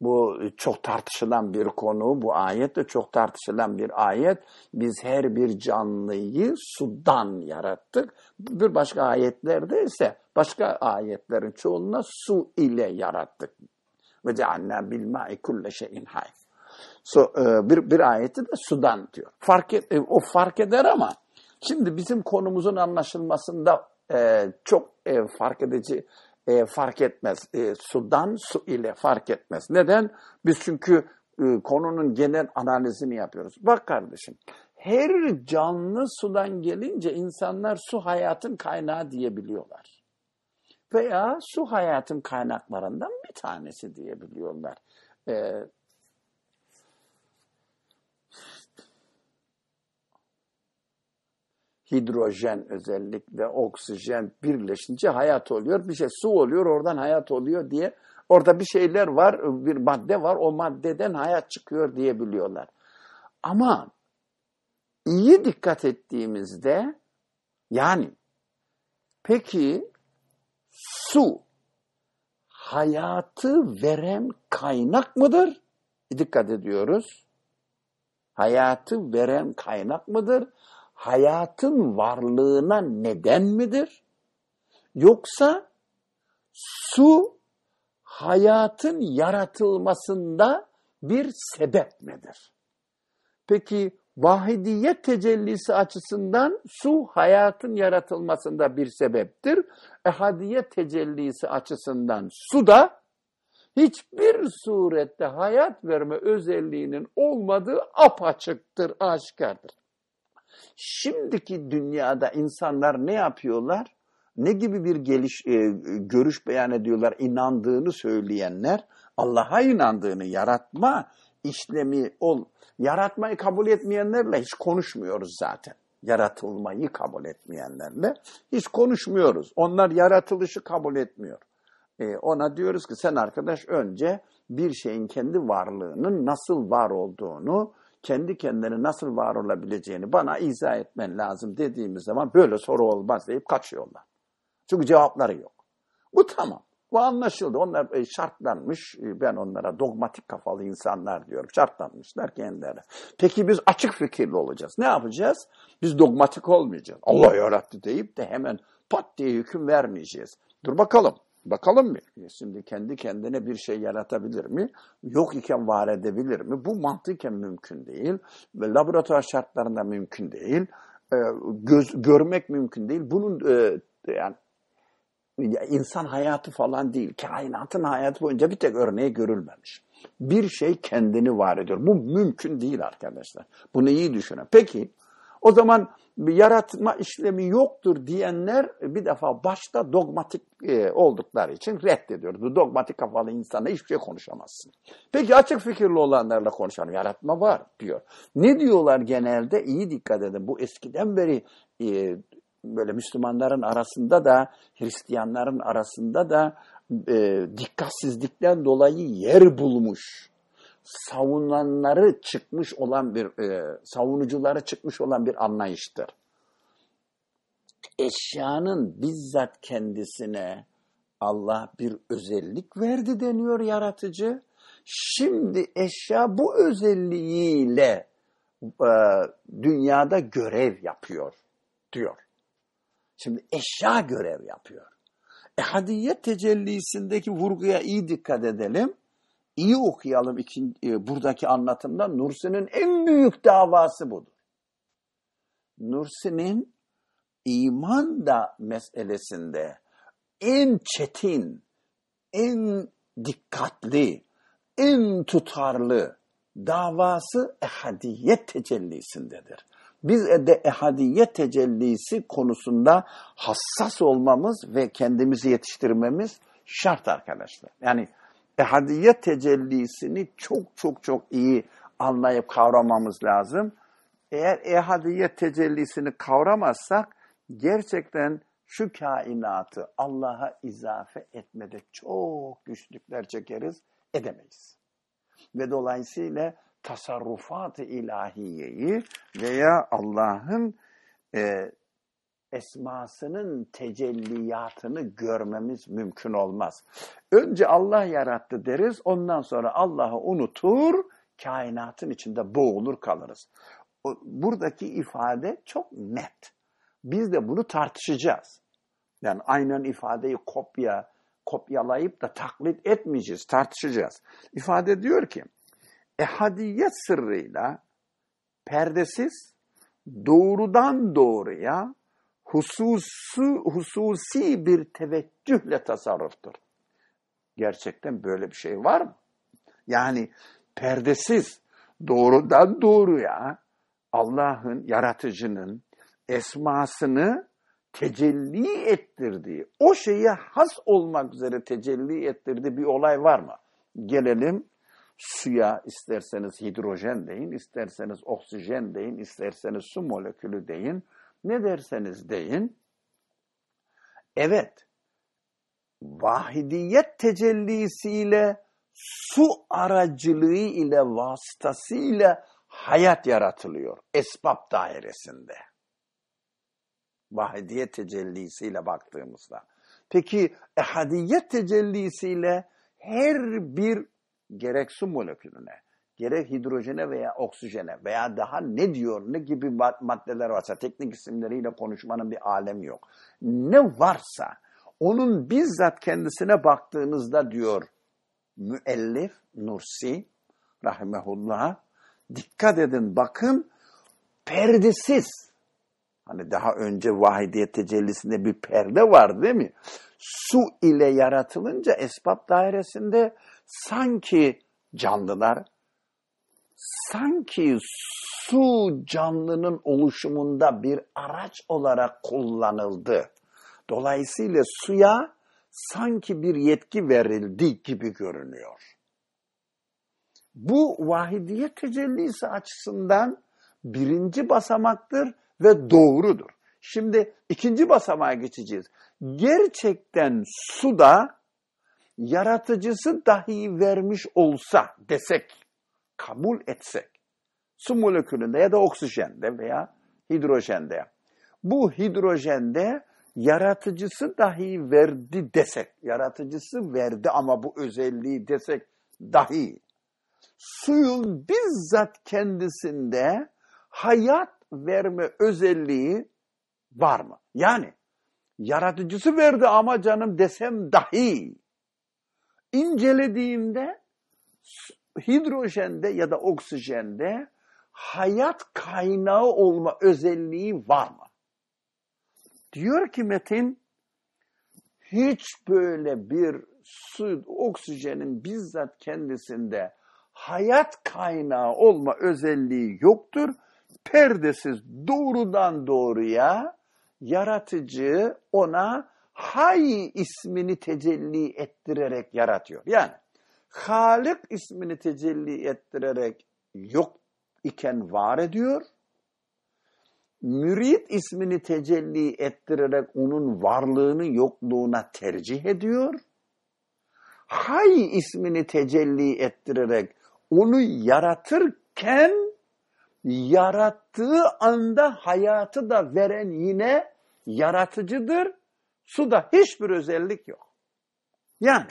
S1: bu çok tartışılan bir konu, bu ayet de çok tartışılan bir ayet. Biz her bir canlıyı sudan yarattık. Bir başka ayetlerde ise başka ayetlerin çoğunluğuna su ile yarattık ve cealna bil ma'i kulle şeyin hay. So, e, bir, bir ayeti de sudan diyor. Fark et, e, o fark eder ama şimdi bizim konumuzun anlaşılmasında e, çok fark edici e, fark etmez. sudan su ile fark etmez. Neden? Biz çünkü konunun genel analizini yapıyoruz. Bak kardeşim, her canlı sudan gelince insanlar su hayatın kaynağı diyebiliyorlar veya su hayatın kaynaklarından bir tanesi diyebiliyorlar. Ee, hidrojen özellikle oksijen birleşince hayat oluyor. Bir şey su oluyor oradan hayat oluyor diye. Orada bir şeyler var, bir madde var. O maddeden hayat çıkıyor diyebiliyorlar. Ama iyi dikkat ettiğimizde yani peki su hayatı veren kaynak mıdır? E dikkat ediyoruz. Hayatı veren kaynak mıdır? Hayatın varlığına neden midir? Yoksa su hayatın yaratılmasında bir sebep midir? Peki vahidiyet tecellisi açısından su hayatın yaratılmasında bir sebeptir. Ehadiyet tecellisi açısından su da hiçbir surette hayat verme özelliğinin olmadığı apaçıktır, aşikardır. Şimdiki dünyada insanlar ne yapıyorlar? Ne gibi bir geliş, e, görüş beyan ediyorlar inandığını söyleyenler? Allah'a inandığını, yaratma, işlemi ol. Yaratmayı kabul etmeyenlerle hiç konuşmuyoruz zaten. Yaratılmayı kabul etmeyenlerle hiç konuşmuyoruz. Onlar yaratılışı kabul etmiyor. E, ona diyoruz ki sen arkadaş önce bir şeyin kendi varlığının nasıl var olduğunu, kendi kendine nasıl var olabileceğini bana izah etmen lazım dediğimiz zaman böyle soru olmaz deyip kaçıyorlar. Çünkü cevapları yok. Bu tamam. Bu anlaşıldı. Onlar e, şartlanmış, e, ben onlara dogmatik kafalı insanlar diyorum. Şartlanmışlar kendileri. Peki biz açık fikirli olacağız. Ne yapacağız? Biz dogmatik olmayacağız. Allah yarattı deyip de hemen pat diye hüküm vermeyeceğiz. Dur bakalım. Bakalım mı? E, şimdi kendi kendine bir şey yaratabilir mi? Yok iken var edebilir mi? Bu mantıken mümkün değil. Ve laboratuvar şartlarında mümkün değil. Göz, görmek mümkün değil. Bunun yani insan hayatı falan değil. Kainatın hayatı boyunca bir tek örneği görülmemiş. Bir şey kendini var ediyor. Bu mümkün değil arkadaşlar. Bunu iyi düşünün. Peki o zaman yaratma işlemi yoktur diyenler bir defa başta dogmatik e, oldukları için reddediyor. Bu Dogmatik kafalı insana hiçbir şey konuşamazsın. Peki açık fikirli olanlarla konuşalım. Yaratma var diyor. Ne diyorlar genelde? İyi dikkat edin. Bu eskiden beri e, böyle Müslümanların arasında da Hristiyanların arasında da e, dikkatsizlikten dolayı yer bulmuş savunanları çıkmış olan bir e, savunucuları çıkmış olan bir anlayıştır. Eşyanın bizzat kendisine Allah bir özellik verdi deniyor yaratıcı. Şimdi eşya bu özelliğiyle e, dünyada görev yapıyor diyor. Şimdi eşya görev yapıyor. Ehadiyet tecellisindeki vurguya iyi dikkat edelim. İyi okuyalım ikinci, e, buradaki anlatımda. Nursi'nin en büyük davası budur. Nursi'nin iman da meselesinde en çetin, en dikkatli, en tutarlı davası ehadiyet tecellisindedir. Biz de ehadiyet tecellisi konusunda hassas olmamız ve kendimizi yetiştirmemiz şart arkadaşlar. Yani ehadiyet tecellisini çok çok çok iyi anlayıp kavramamız lazım. Eğer ehadiyet tecellisini kavramazsak gerçekten şu kainatı Allah'a izafe etmede çok güçlükler çekeriz, edemeyiz. Ve dolayısıyla tasarrufat-ı ilahiyeyi veya Allah'ın e, esmasının tecelliyatını görmemiz mümkün olmaz. Önce Allah yarattı deriz, ondan sonra Allah'ı unutur, kainatın içinde boğulur kalırız. Buradaki ifade çok net. Biz de bunu tartışacağız. Yani aynen ifadeyi kopya, kopyalayıp da taklit etmeyeceğiz, tartışacağız. İfade diyor ki, ehadiyet sırrıyla perdesiz doğrudan doğruya hususu, hususi bir teveccühle tasarruftur. Gerçekten böyle bir şey var mı? Yani perdesiz doğrudan doğruya Allah'ın, yaratıcının esmasını tecelli ettirdiği, o şeye has olmak üzere tecelli ettirdiği bir olay var mı? Gelelim Suya isterseniz hidrojen deyin, isterseniz oksijen deyin, isterseniz su molekülü deyin, ne derseniz deyin. Evet, vahidiyet tecellisiyle su aracılığı ile vasıtasıyla hayat yaratılıyor esbab dairesinde. Vahidiyet tecellisiyle baktığımızda. Peki ehadiyet tecellisiyle her bir gerek su molekülüne, gerek hidrojene veya oksijene veya daha ne diyor, ne gibi maddeler varsa teknik isimleriyle konuşmanın bir alemi yok. Ne varsa onun bizzat kendisine baktığınızda diyor müellif Nursi rahimehullah dikkat edin bakın perdesiz. Hani daha önce vahidiyet tecellisinde bir perde var değil mi? Su ile yaratılınca esbab dairesinde sanki canlılar, sanki su canlının oluşumunda bir araç olarak kullanıldı. Dolayısıyla suya sanki bir yetki verildi gibi görünüyor. Bu vahidiyet tecellisi açısından birinci basamaktır ve doğrudur. Şimdi ikinci basamağa geçeceğiz. Gerçekten su da yaratıcısı dahi vermiş olsa desek, kabul etsek, su molekülünde ya da oksijende veya hidrojende, bu hidrojende yaratıcısı dahi verdi desek, yaratıcısı verdi ama bu özelliği desek dahi, suyun bizzat kendisinde hayat verme özelliği var mı? Yani yaratıcısı verdi ama canım desem dahi incelediğimde hidrojende ya da oksijende hayat kaynağı olma özelliği var mı? Diyor ki Metin, hiç böyle bir su, oksijenin bizzat kendisinde hayat kaynağı olma özelliği yoktur. Perdesiz doğrudan doğruya yaratıcı ona hay ismini tecelli ettirerek yaratıyor. Yani Halik ismini tecelli ettirerek yok iken var ediyor. Mürit ismini tecelli ettirerek onun varlığını yokluğuna tercih ediyor. Hay ismini tecelli ettirerek onu yaratırken yarattığı anda hayatı da veren yine yaratıcıdır Suda hiçbir özellik yok. Yani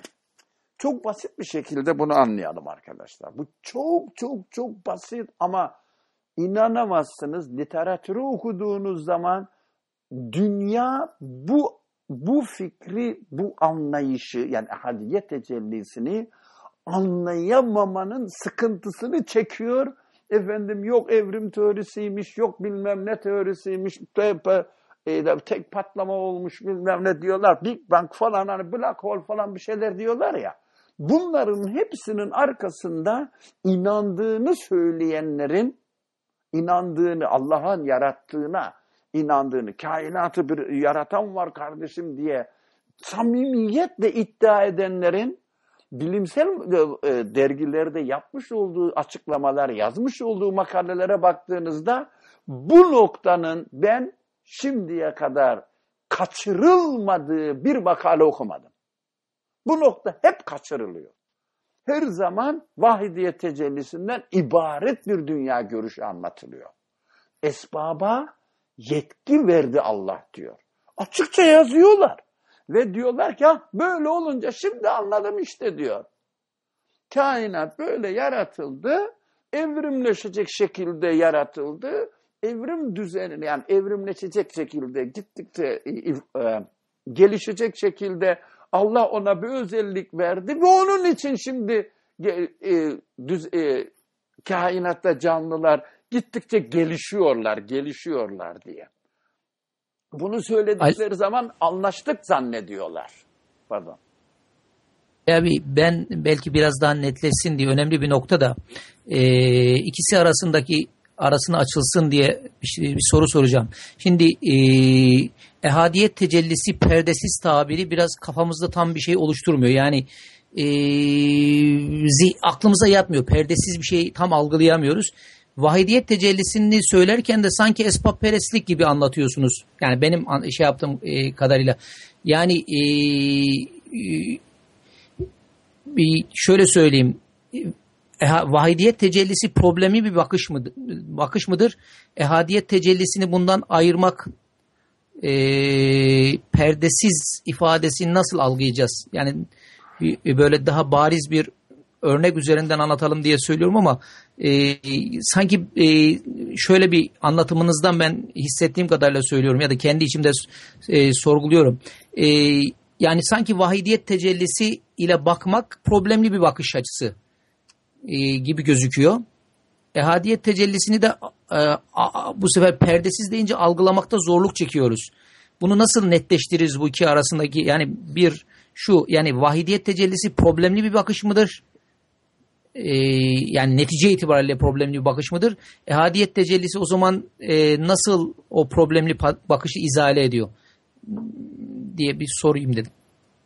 S1: çok basit bir şekilde bunu anlayalım arkadaşlar. Bu çok çok çok basit ama inanamazsınız. Literatürü okuduğunuz zaman dünya bu bu fikri, bu anlayışı yani ahadiyet tecellisini anlayamamanın sıkıntısını çekiyor. Efendim yok evrim teorisiymiş, yok bilmem ne teorisiymiş, e, tek patlama olmuş bilmem ne diyorlar. Big Bang falan hani Black Hole falan bir şeyler diyorlar ya. Bunların hepsinin arkasında inandığını söyleyenlerin inandığını Allah'ın yarattığına inandığını, kainatı bir yaratan var kardeşim diye samimiyetle iddia edenlerin bilimsel e, e, dergilerde yapmış olduğu açıklamalar, yazmış olduğu makalelere baktığınızda bu noktanın ben şimdiye kadar kaçırılmadığı bir makale okumadım. Bu nokta hep kaçırılıyor. Her zaman vahidiyet tecellisinden ibaret bir dünya görüşü anlatılıyor. Esbaba yetki verdi Allah diyor. Açıkça yazıyorlar. Ve diyorlar ki ah, böyle olunca şimdi anladım işte diyor. Kainat böyle yaratıldı, evrimleşecek şekilde yaratıldı evrim düzenini yani evrimleşecek şekilde gittikçe e, e, e, gelişecek şekilde Allah ona bir özellik verdi ve onun için şimdi e, düz, e, kainatta canlılar gittikçe gelişiyorlar, gelişiyorlar diye. Bunu söyledikleri Al zaman anlaştık zannediyorlar. Pardon.
S2: Abi ben belki biraz daha netleşsin diye önemli bir nokta da e, ikisi arasındaki arasını açılsın diye bir, soru soracağım. Şimdi e, ehadiyet tecellisi perdesiz tabiri biraz kafamızda tam bir şey oluşturmuyor. Yani e, zih, aklımıza yatmıyor. Perdesiz bir şey tam algılayamıyoruz. Vahidiyet tecellisini söylerken de sanki espaperestlik gibi anlatıyorsunuz. Yani benim şey yaptığım e, kadarıyla. Yani e, e, şöyle söyleyeyim. E vahidiyet tecellisi problemi bir bakış mıdır? Bakış mıdır? Ehadiyet tecellisini bundan ayırmak e, perdesiz ifadesini nasıl algılayacağız? Yani e, e, böyle daha bariz bir örnek üzerinden anlatalım diye söylüyorum ama e, sanki e, şöyle bir anlatımınızdan ben hissettiğim kadarıyla söylüyorum ya da kendi içimde e, sorguluyorum. E, yani sanki vahidiyet tecellisi ile bakmak problemli bir bakış açısı e, gibi gözüküyor. Ehadiyet tecellisini de e, bu sefer perdesiz deyince algılamakta zorluk çekiyoruz. Bunu nasıl netleştiririz bu iki arasındaki yani bir şu yani vahidiyet tecellisi problemli bir bakış mıdır? Ee, yani netice itibariyle problemli bir bakış mıdır? Ehadiyet tecellisi o zaman e, nasıl o problemli bakışı izale ediyor diye bir sorayım dedim.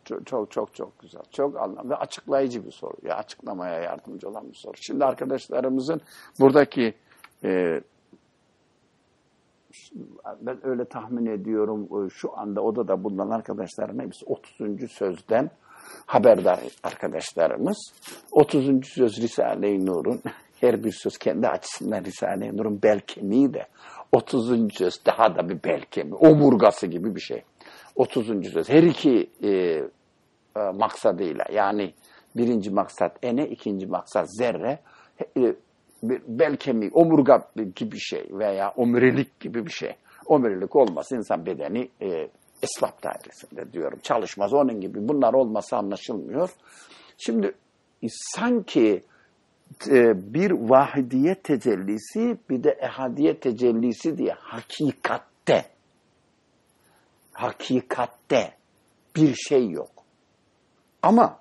S1: Çok çok çok, çok güzel. Çok anlam ve açıklayıcı bir soru. Ya açıklamaya yardımcı olan bir soru. Şimdi arkadaşlarımızın buradaki e, ben öyle tahmin ediyorum e, şu anda odada bulunan arkadaşların hepsi 30. sözden haberdar arkadaşlarımız. 30. söz Risale-i Nur'un her bir söz kendi açısından Risale-i Nur'un belkemiği de 30. söz daha da bir belkemi, omurgası gibi bir şey. 30. söz. Her iki e, e, maksadıyla yani birinci maksat ene, ikinci maksat zerre e, bel kemiği, omurga gibi bir şey veya omurilik gibi bir şey. Omurilik olması insan bedeni e, esvap dairesinde diyorum. Çalışmaz onun gibi. Bunlar olmasa anlaşılmıyor. Şimdi e, sanki e, bir vahidiyet tecellisi bir de ehadiyet tecellisi diye hakikatte hakikatte bir şey yok. Ama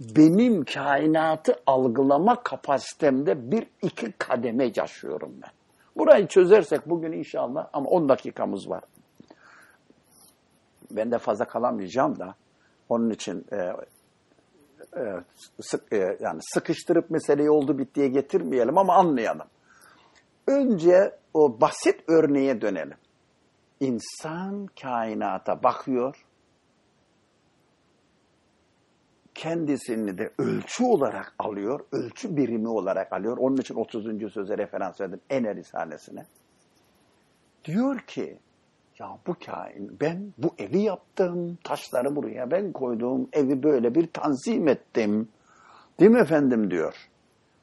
S1: benim kainatı algılama kapasitemde bir iki kademe yaşıyorum ben. Burayı çözersek bugün inşallah ama 10 dakikamız var. Ben de fazla kalamayacağım da onun için e, e, sık, e, yani sıkıştırıp meseleyi oldu bittiye getirmeyelim ama anlayalım. Önce o basit örneğe dönelim. İnsan kainata bakıyor, kendisini de ölçü olarak alıyor, ölçü birimi olarak alıyor. Onun için 30. söze referans verdim Ener Risalesi'ne. Diyor ki, ya bu kain, ben bu evi yaptım, taşları buraya ben koydum, evi böyle bir tanzim ettim. Değil mi efendim diyor.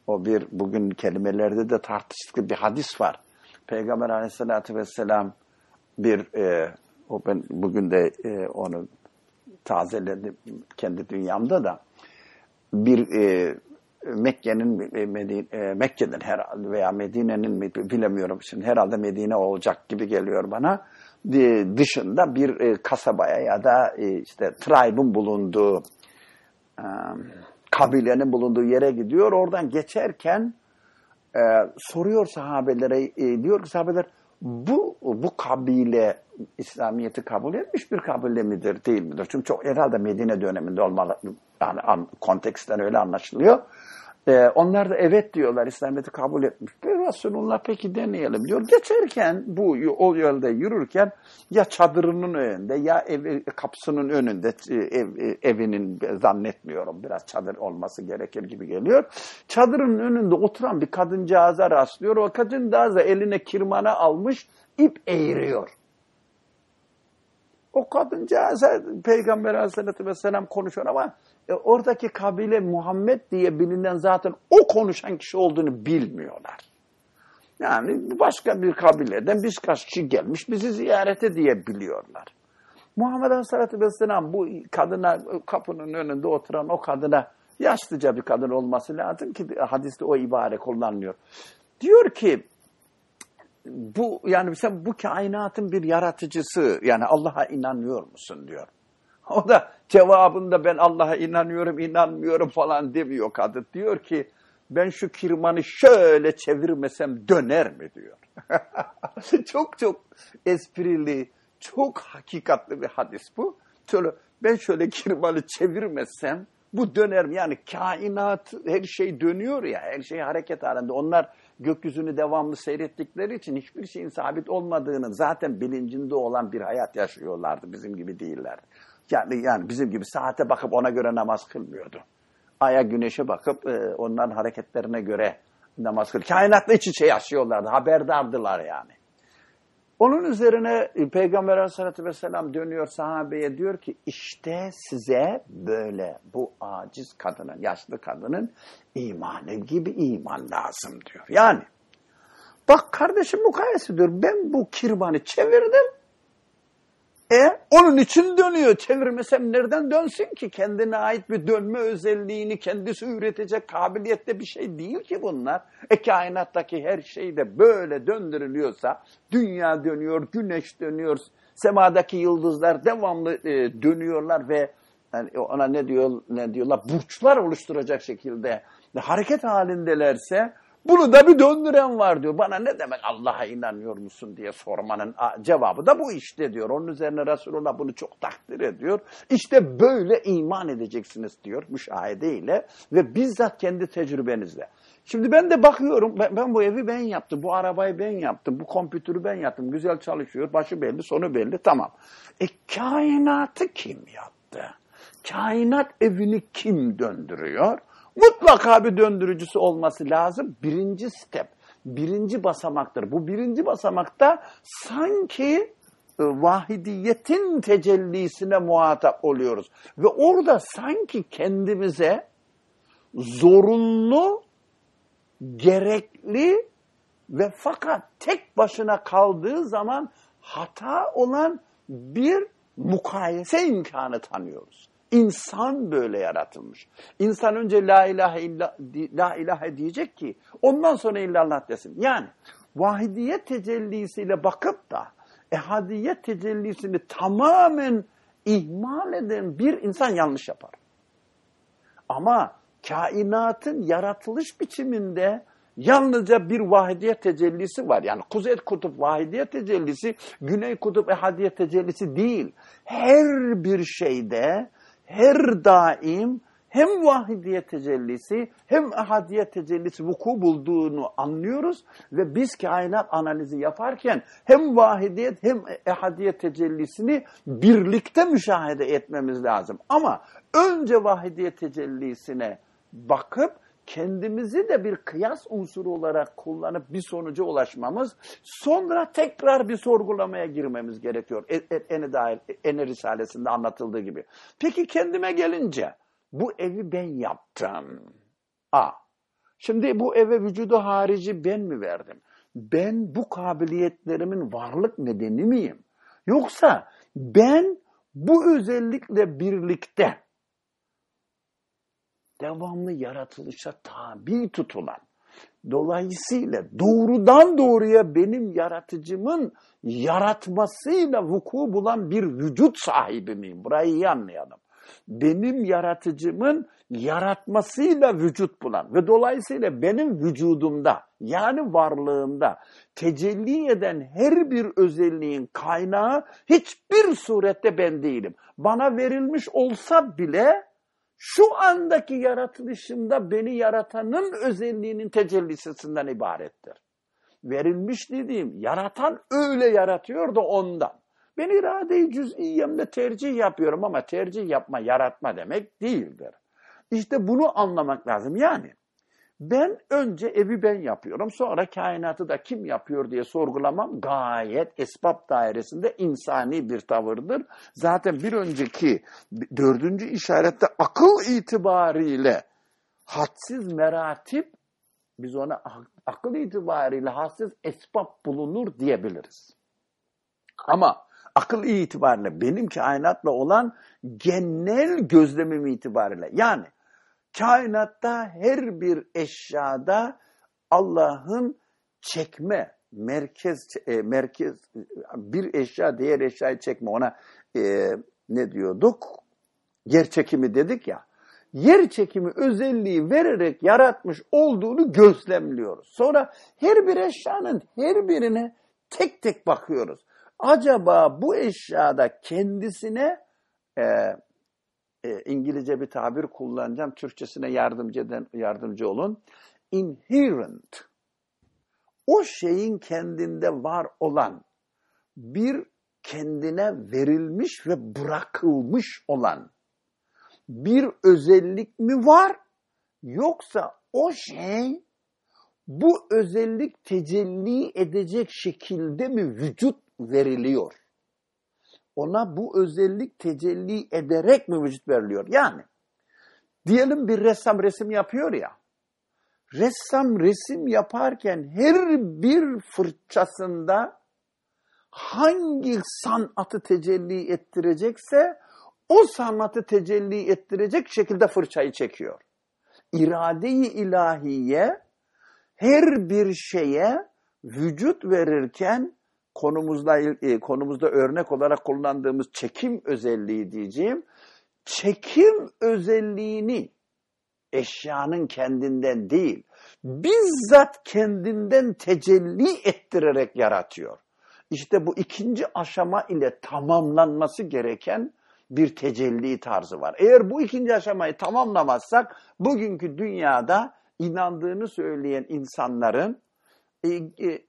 S1: O bir bugün kelimelerde de tartıştık bir hadis var. Peygamber aleyhissalatü vesselam bir e, o ben bugün de e, onu tazeledim kendi dünyamda da bir e, Mekke'nin e, Medine, e, Mekke'den herhalde veya Medine'nin bilemiyorum şimdi herhalde Medine olacak gibi geliyor bana dışında bir e, kasabaya ya da işte tribe'ın bulunduğu kabilenin bulunduğu yere gidiyor oradan geçerken soruyor sahabelere diyor ki sahabeler bu bu kabile İslamiyet'i kabul etmiş bir kabile midir değil midir? Çünkü çok herhalde Medine döneminde olmalı yani an, konteksten öyle anlaşılıyor. E, onlar da evet diyorlar, İslamiyet'i kabul etmiş. Bir Resulullah peki deneyelim diyor. Geçerken bu o yolda yürürken ya çadırının önünde ya ev, kapısının önünde e, ev, e, evinin zannetmiyorum biraz çadır olması gerekir gibi geliyor. Çadırın önünde oturan bir kadıncağıza rastlıyor. O kadıncağız da eline kirmana almış ip eğiriyor. O kadıncağıza Peygamber Aleyhisselatü vesselam konuşuyor ama e oradaki kabile Muhammed diye bilinen zaten o konuşan kişi olduğunu bilmiyorlar. Yani başka bir kabileden biz kaç kişi gelmiş bizi ziyarete diye biliyorlar. Muhammed Aleyhisselatü Vesselam bu kadına, kapının önünde oturan o kadına, yaşlıca bir kadın olması lazım ki hadiste o ibare kullanılıyor. Diyor ki, bu yani sen bu kainatın bir yaratıcısı yani Allah'a inanıyor musun diyor. O da Cevabında ben Allah'a inanıyorum, inanmıyorum falan demiyor kadın. Diyor ki ben şu kirmanı şöyle çevirmesem döner mi diyor. çok çok esprili, çok hakikatli bir hadis bu. Şöyle, ben şöyle kirmanı çevirmesem bu döner mi? Yani kainat her şey dönüyor ya, her şey hareket halinde. Onlar gökyüzünü devamlı seyrettikleri için hiçbir şeyin sabit olmadığını zaten bilincinde olan bir hayat yaşıyorlardı. Bizim gibi değiller. Yani, yani bizim gibi saate bakıp ona göre namaz kılmıyordu. Aya güneşe bakıp e, onların hareketlerine göre namaz kıl. Kainatla iç içe yaşıyorlardı. Haberdardılar yani. Onun üzerine e, Peygamber aleyhissalatü vesselam dönüyor sahabeye diyor ki işte size böyle bu aciz kadının, yaşlı kadının imanı gibi iman lazım diyor. Yani bak kardeşim mukayese diyor ben bu kirbanı çevirdim e onun için dönüyor. Çevirmesem nereden dönsün ki? Kendine ait bir dönme özelliğini kendisi üretecek kabiliyette bir şey değil ki bunlar. E kainattaki her şey de böyle döndürülüyorsa dünya dönüyor, güneş dönüyor, semadaki yıldızlar devamlı e, dönüyorlar ve yani ona ne diyor ne diyorlar burçlar oluşturacak şekilde hareket halindelerse bunu da bir döndüren var diyor. Bana ne demek Allah'a inanıyor musun diye sormanın cevabı da bu işte diyor. Onun üzerine Resulullah bunu çok takdir ediyor. İşte böyle iman edeceksiniz diyor müşahedeyle ve bizzat kendi tecrübenizle. Şimdi ben de bakıyorum ben, ben bu evi ben yaptım, bu arabayı ben yaptım, bu kompütürü ben yaptım. Güzel çalışıyor, başı belli, sonu belli tamam. E kainatı kim yaptı? Kainat evini kim döndürüyor? Mutlaka bir döndürücüsü olması lazım. Birinci step, birinci basamaktır. Bu birinci basamakta sanki e, vahidiyetin tecellisine muhatap oluyoruz. Ve orada sanki kendimize zorunlu, gerekli ve fakat tek başına kaldığı zaman hata olan bir mukayese imkanı tanıyoruz. İnsan böyle yaratılmış. İnsan önce la ilahe, illa, la ilahe diyecek ki ondan sonra illallah desin. Yani vahidiyet tecellisiyle bakıp da ehadiyet tecellisini tamamen ihmal eden bir insan yanlış yapar. Ama kainatın yaratılış biçiminde yalnızca bir vahidiyet tecellisi var. Yani kuzey kutup vahidiyet tecellisi, güney kutup ehadiyet tecellisi değil. Her bir şeyde her daim hem vahidiyet tecellisi hem ahadiyet tecellisi vuku bulduğunu anlıyoruz ve biz kainat analizi yaparken hem vahidiyet hem ahadiyet tecellisini birlikte müşahede etmemiz lazım. Ama önce vahidiyet tecellisine bakıp kendimizi de bir kıyas unsuru olarak kullanıp bir sonuca ulaşmamız, sonra tekrar bir sorgulamaya girmemiz gerekiyor. E, e, Eni dahil, Eni Risalesi'nde anlatıldığı gibi. Peki kendime gelince, bu evi ben yaptım. A. Şimdi bu eve vücudu harici ben mi verdim? Ben bu kabiliyetlerimin varlık nedeni miyim? Yoksa ben bu özellikle birlikte devamlı yaratılışa tabi tutulan, dolayısıyla doğrudan doğruya benim yaratıcımın yaratmasıyla vuku bulan bir vücut sahibi miyim? Burayı iyi anlayalım. Benim yaratıcımın yaratmasıyla vücut bulan ve dolayısıyla benim vücudumda yani varlığımda tecelli eden her bir özelliğin kaynağı hiçbir surette ben değilim. Bana verilmiş olsa bile şu andaki yaratılışımda beni yaratanın özelliğinin tecellisinden ibarettir. Verilmiş dediğim, yaratan öyle yaratıyor da ondan. Ben iradeyi cüz'iyemle tercih yapıyorum ama tercih yapma, yaratma demek değildir. İşte bunu anlamak lazım. Yani ben önce evi ben yapıyorum. Sonra kainatı da kim yapıyor diye sorgulamam gayet esbab dairesinde insani bir tavırdır. Zaten bir önceki dördüncü işarette akıl itibariyle hadsiz meratip biz ona akıl itibariyle hadsiz esbab bulunur diyebiliriz. Ama akıl itibariyle benim kainatla olan genel gözlemim itibariyle yani kainatta her bir eşyada Allah'ın çekme merkez e, merkez bir eşya diğer eşyayı çekme ona e, ne diyorduk? Yer çekimi dedik ya. Yer çekimi özelliği vererek yaratmış olduğunu gözlemliyoruz. Sonra her bir eşyanın her birine tek tek bakıyoruz. Acaba bu eşyada kendisine e, e, İngilizce bir tabir kullanacağım. Türkçesine yardımcı eden, yardımcı olun. Inherent. O şeyin kendinde var olan bir kendine verilmiş ve bırakılmış olan bir özellik mi var? Yoksa o şey bu özellik tecelli edecek şekilde mi vücut veriliyor? ona bu özellik tecelli ederek mi vücut veriliyor? Yani diyelim bir ressam resim yapıyor ya. Ressam resim yaparken her bir fırçasında hangi sanatı tecelli ettirecekse o sanatı tecelli ettirecek şekilde fırçayı çekiyor. İrade-i ilahiye her bir şeye vücut verirken konumuzda e, konumuzda örnek olarak kullandığımız çekim özelliği diyeceğim. Çekim özelliğini eşyanın kendinden değil, bizzat kendinden tecelli ettirerek yaratıyor. İşte bu ikinci aşama ile tamamlanması gereken bir tecelli tarzı var. Eğer bu ikinci aşamayı tamamlamazsak bugünkü dünyada inandığını söyleyen insanların e,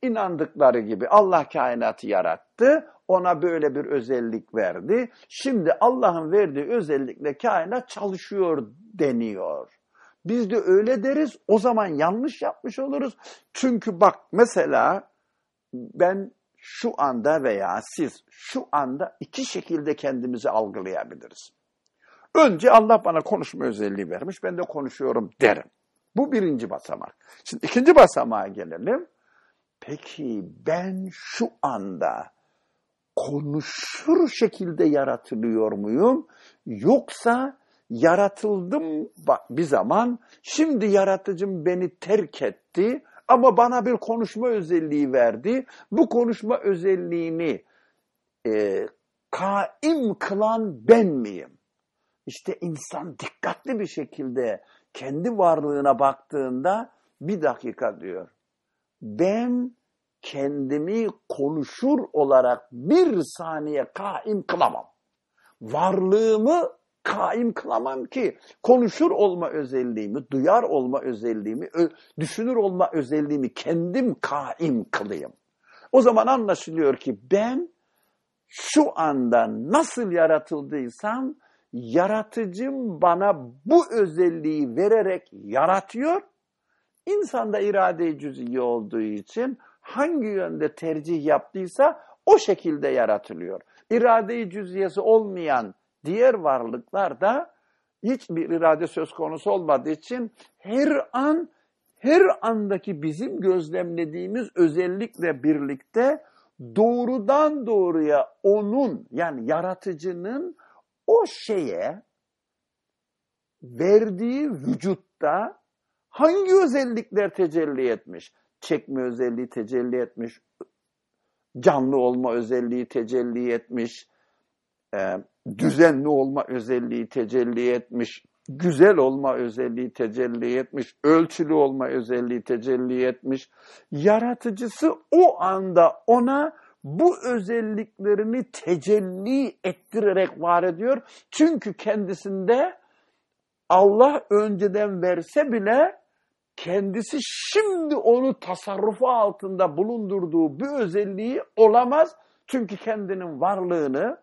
S1: inandıkları gibi Allah kainatı yarattı, ona böyle bir özellik verdi. Şimdi Allah'ın verdiği özellikle kainat çalışıyor deniyor. Biz de öyle deriz, o zaman yanlış yapmış oluruz. Çünkü bak mesela ben şu anda veya siz şu anda iki şekilde kendimizi algılayabiliriz. Önce Allah bana konuşma özelliği vermiş, ben de konuşuyorum derim. Bu birinci basamak. Şimdi ikinci basamağa gelelim. Peki ben şu anda konuşur şekilde yaratılıyor muyum? Yoksa yaratıldım bir zaman, şimdi yaratıcım beni terk etti ama bana bir konuşma özelliği verdi. Bu konuşma özelliğini e, kaim kılan ben miyim? İşte insan dikkatli bir şekilde kendi varlığına baktığında bir dakika diyor ben kendimi konuşur olarak bir saniye kaim kılamam. Varlığımı kaim kılamam ki konuşur olma özelliğimi, duyar olma özelliğimi, düşünür olma özelliğimi kendim kaim kılayım. O zaman anlaşılıyor ki ben şu anda nasıl yaratıldıysam yaratıcım bana bu özelliği vererek yaratıyor İnsanda irade-i cüz'i olduğu için hangi yönde tercih yaptıysa o şekilde yaratılıyor. İrade-i cüz'iyesi olmayan diğer varlıklar da hiçbir irade söz konusu olmadığı için her an, her andaki bizim gözlemlediğimiz özellikle birlikte doğrudan doğruya onun yani yaratıcının o şeye verdiği vücutta Hangi özellikler tecelli etmiş? Çekme özelliği tecelli etmiş. Canlı olma özelliği tecelli etmiş. E, düzenli olma özelliği tecelli etmiş. Güzel olma özelliği tecelli etmiş. Ölçülü olma özelliği tecelli etmiş. Yaratıcısı o anda ona bu özelliklerini tecelli ettirerek var ediyor. Çünkü kendisinde Allah önceden verse bile kendisi şimdi onu tasarrufu altında bulundurduğu bir özelliği olamaz. Çünkü kendinin varlığını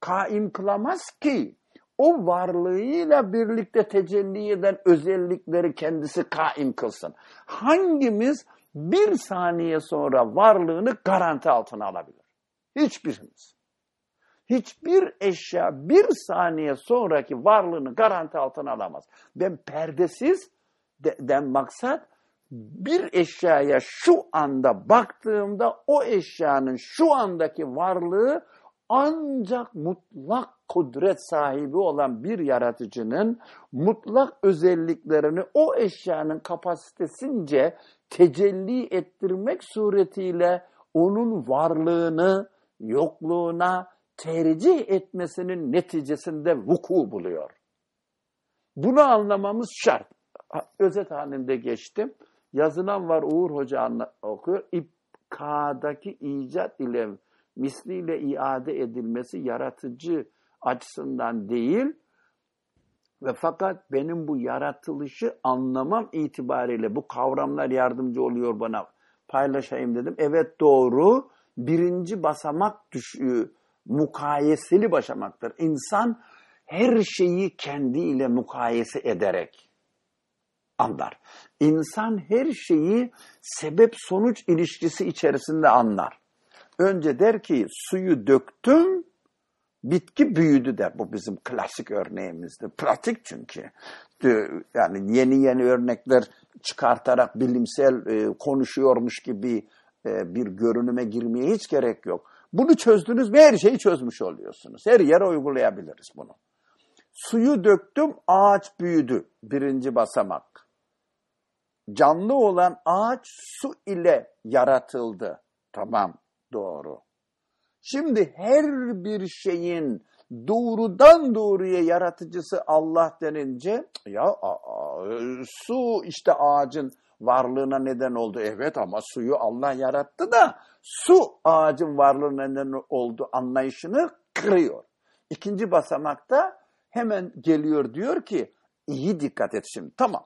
S1: kaim kılamaz ki o varlığıyla birlikte tecelli eden özellikleri kendisi kaim kılsın. Hangimiz bir saniye sonra varlığını garanti altına alabilir? Hiçbirimiz. Hiçbir eşya bir saniye sonraki varlığını garanti altına alamaz. Ben perdesiz den maksat bir eşyaya şu anda baktığımda o eşyanın şu andaki varlığı ancak mutlak kudret sahibi olan bir yaratıcının mutlak özelliklerini o eşyanın kapasitesince tecelli ettirmek suretiyle onun varlığını yokluğuna tercih etmesinin neticesinde vuku buluyor. Bunu anlamamız şart özet halinde geçtim. Yazılan var Uğur Hoca okuyor. İpka'daki icat ile misliyle iade edilmesi yaratıcı açısından değil ve fakat benim bu yaratılışı anlamam itibariyle bu kavramlar yardımcı oluyor bana paylaşayım dedim. Evet doğru birinci basamak düşüğü mukayeseli başamaktır. İnsan her şeyi kendiyle mukayese ederek anlar. İnsan her şeyi sebep-sonuç ilişkisi içerisinde anlar. Önce der ki suyu döktüm, bitki büyüdü der. Bu bizim klasik örneğimizdi. Pratik çünkü. Yani yeni yeni örnekler çıkartarak bilimsel e, konuşuyormuş gibi e, bir görünüme girmeye hiç gerek yok. Bunu çözdünüz mü her şeyi çözmüş oluyorsunuz. Her yere uygulayabiliriz bunu. Suyu döktüm, ağaç büyüdü. Birinci basamak canlı olan ağaç su ile yaratıldı. Tamam, doğru. Şimdi her bir şeyin doğrudan doğruya yaratıcısı Allah denince ya a, a, su işte ağacın varlığına neden oldu. Evet ama suyu Allah yarattı da su ağacın varlığına neden oldu anlayışını kırıyor. İkinci basamakta hemen geliyor diyor ki iyi dikkat et şimdi tamam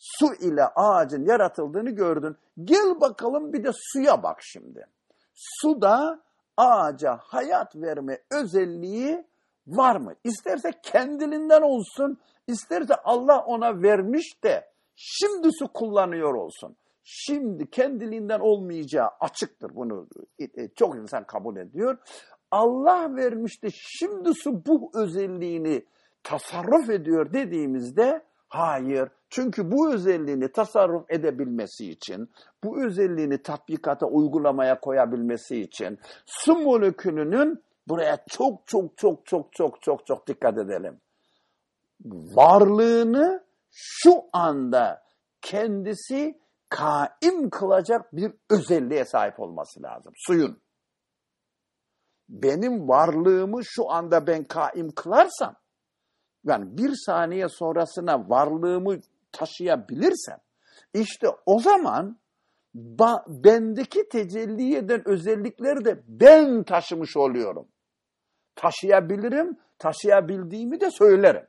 S1: su ile ağacın yaratıldığını gördün. Gel bakalım bir de suya bak şimdi. Suda ağaca hayat verme özelliği var mı? İsterse kendiliğinden olsun, isterse Allah ona vermiş de şimdi su kullanıyor olsun. Şimdi kendiliğinden olmayacağı açıktır bunu e, e, çok insan kabul ediyor. Allah vermiş de şimdi su bu özelliğini tasarruf ediyor dediğimizde hayır çünkü bu özelliğini tasarruf edebilmesi için, bu özelliğini tatbikata uygulamaya koyabilmesi için su molekülünün buraya çok çok çok çok çok çok çok dikkat edelim. Varlığını şu anda kendisi kaim kılacak bir özelliğe sahip olması lazım. Suyun. Benim varlığımı şu anda ben kaim kılarsam, yani bir saniye sonrasına varlığımı taşıyabilirsem işte o zaman ba, bendeki tecelli eden özellikleri de ben taşımış oluyorum. Taşıyabilirim, taşıyabildiğimi de söylerim.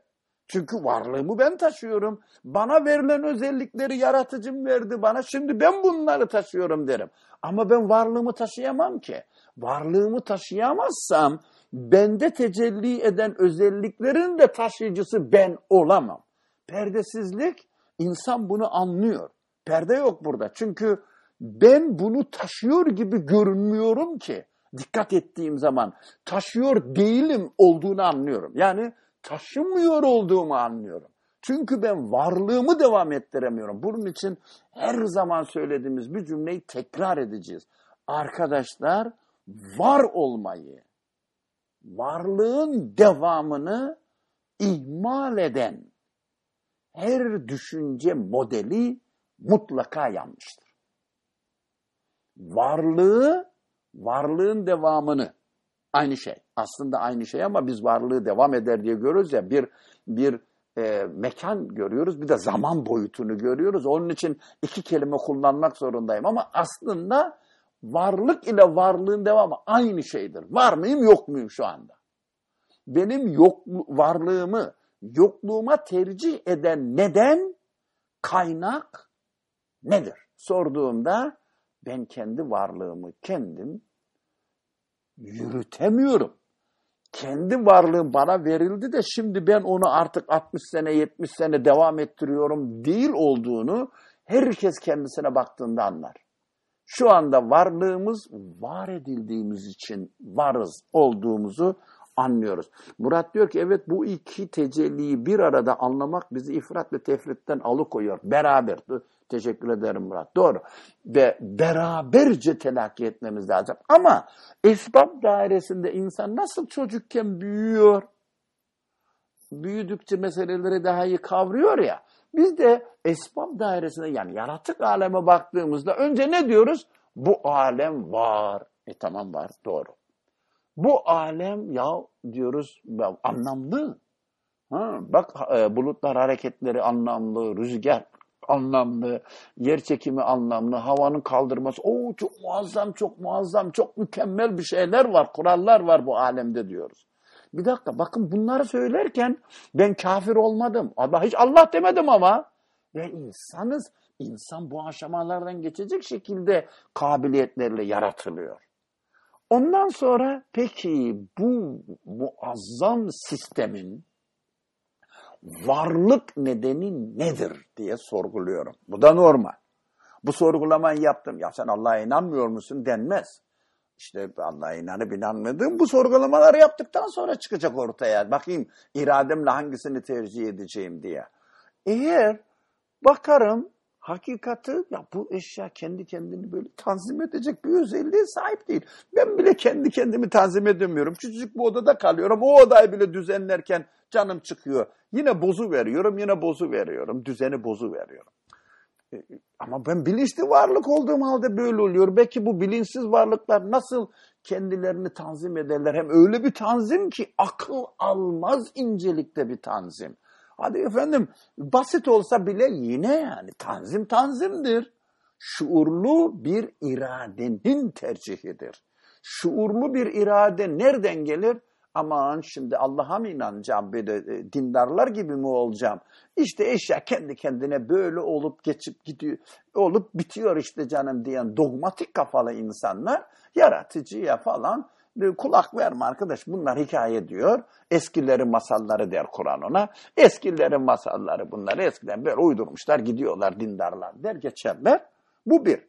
S1: Çünkü varlığımı ben taşıyorum. Bana verilen özellikleri yaratıcım verdi bana. Şimdi ben bunları taşıyorum derim. Ama ben varlığımı taşıyamam ki. Varlığımı taşıyamazsam bende tecelli eden özelliklerin de taşıyıcısı ben olamam. Perdesizlik İnsan bunu anlıyor. Perde yok burada. Çünkü ben bunu taşıyor gibi görünmüyorum ki. Dikkat ettiğim zaman taşıyor değilim olduğunu anlıyorum. Yani taşımıyor olduğumu anlıyorum. Çünkü ben varlığımı devam ettiremiyorum. Bunun için her zaman söylediğimiz bir cümleyi tekrar edeceğiz. Arkadaşlar var olmayı, varlığın devamını ihmal eden, her düşünce modeli mutlaka yanlıştır. Varlığı, varlığın devamını aynı şey. Aslında aynı şey ama biz varlığı devam eder diye görüyoruz ya bir bir e, mekan görüyoruz bir de zaman boyutunu görüyoruz. Onun için iki kelime kullanmak zorundayım ama aslında varlık ile varlığın devamı aynı şeydir. Var mıyım yok muyum şu anda? Benim yok varlığımı yokluğuma tercih eden neden, kaynak nedir? Sorduğumda ben kendi varlığımı kendim yürütemiyorum. Kendi varlığım bana verildi de şimdi ben onu artık 60 sene 70 sene devam ettiriyorum değil olduğunu herkes kendisine baktığında anlar. Şu anda varlığımız var edildiğimiz için varız olduğumuzu anlıyoruz. Murat diyor ki evet bu iki tecelliyi bir arada anlamak bizi ifrat ve tefritten alıkoyuyor. Beraber. Teşekkür ederim Murat. Doğru. Ve beraberce telakki etmemiz lazım. Ama esbab dairesinde insan nasıl çocukken büyüyor? Büyüdükçe meseleleri daha iyi kavruyor ya. Biz de esbab dairesinde yani yaratık aleme baktığımızda önce ne diyoruz? Bu alem var. E tamam var. Doğru. Bu alem ya diyoruz ya, anlamlı. Ha, bak e, bulutlar hareketleri anlamlı, rüzgar anlamlı, yer çekimi anlamlı, havanın kaldırması. Oo çok muazzam, çok muazzam, çok mükemmel bir şeyler var, kurallar var bu alemde diyoruz. Bir dakika bakın bunları söylerken ben kafir olmadım. Allah hiç Allah demedim ama. Ve insanız. İnsan bu aşamalardan geçecek şekilde kabiliyetlerle yaratılıyor. Ondan sonra peki bu muazzam sistemin varlık nedeni nedir diye sorguluyorum. Bu da normal. Bu sorgulamayı yaptım. Ya sen Allah'a inanmıyor musun denmez. İşte Allah'a inanıp inanmadığım bu sorgulamaları yaptıktan sonra çıkacak ortaya. Bakayım irademle hangisini tercih edeceğim diye. Eğer bakarım hakikati ya bu eşya kendi kendini böyle tanzim edecek bir özelliğe sahip değil. Ben bile kendi kendimi tanzim edemiyorum. Küçücük bu odada kalıyorum. O odayı bile düzenlerken canım çıkıyor. Yine bozu veriyorum, yine bozu veriyorum. Düzeni bozu veriyorum. E, ama ben bilinçli varlık olduğum halde böyle oluyor. Belki bu bilinçsiz varlıklar nasıl kendilerini tanzim ederler? Hem öyle bir tanzim ki akıl almaz incelikte bir tanzim. Hadi efendim basit olsa bile yine yani tanzim tanzimdir. Şuurlu bir iradenin tercihidir. Şuurlu bir irade nereden gelir? Aman şimdi Allah'a mı inanacağım böyle e, dindarlar gibi mi olacağım? İşte eşya kendi kendine böyle olup geçip gidiyor, olup bitiyor işte canım diyen dogmatik kafalı insanlar yaratıcıya falan kulak verme arkadaş bunlar hikaye diyor. eskilerin masalları der Kur'an ona. Eskileri masalları bunları eskiden böyle uydurmuşlar gidiyorlar dindarlar der geçerler. Bu bir.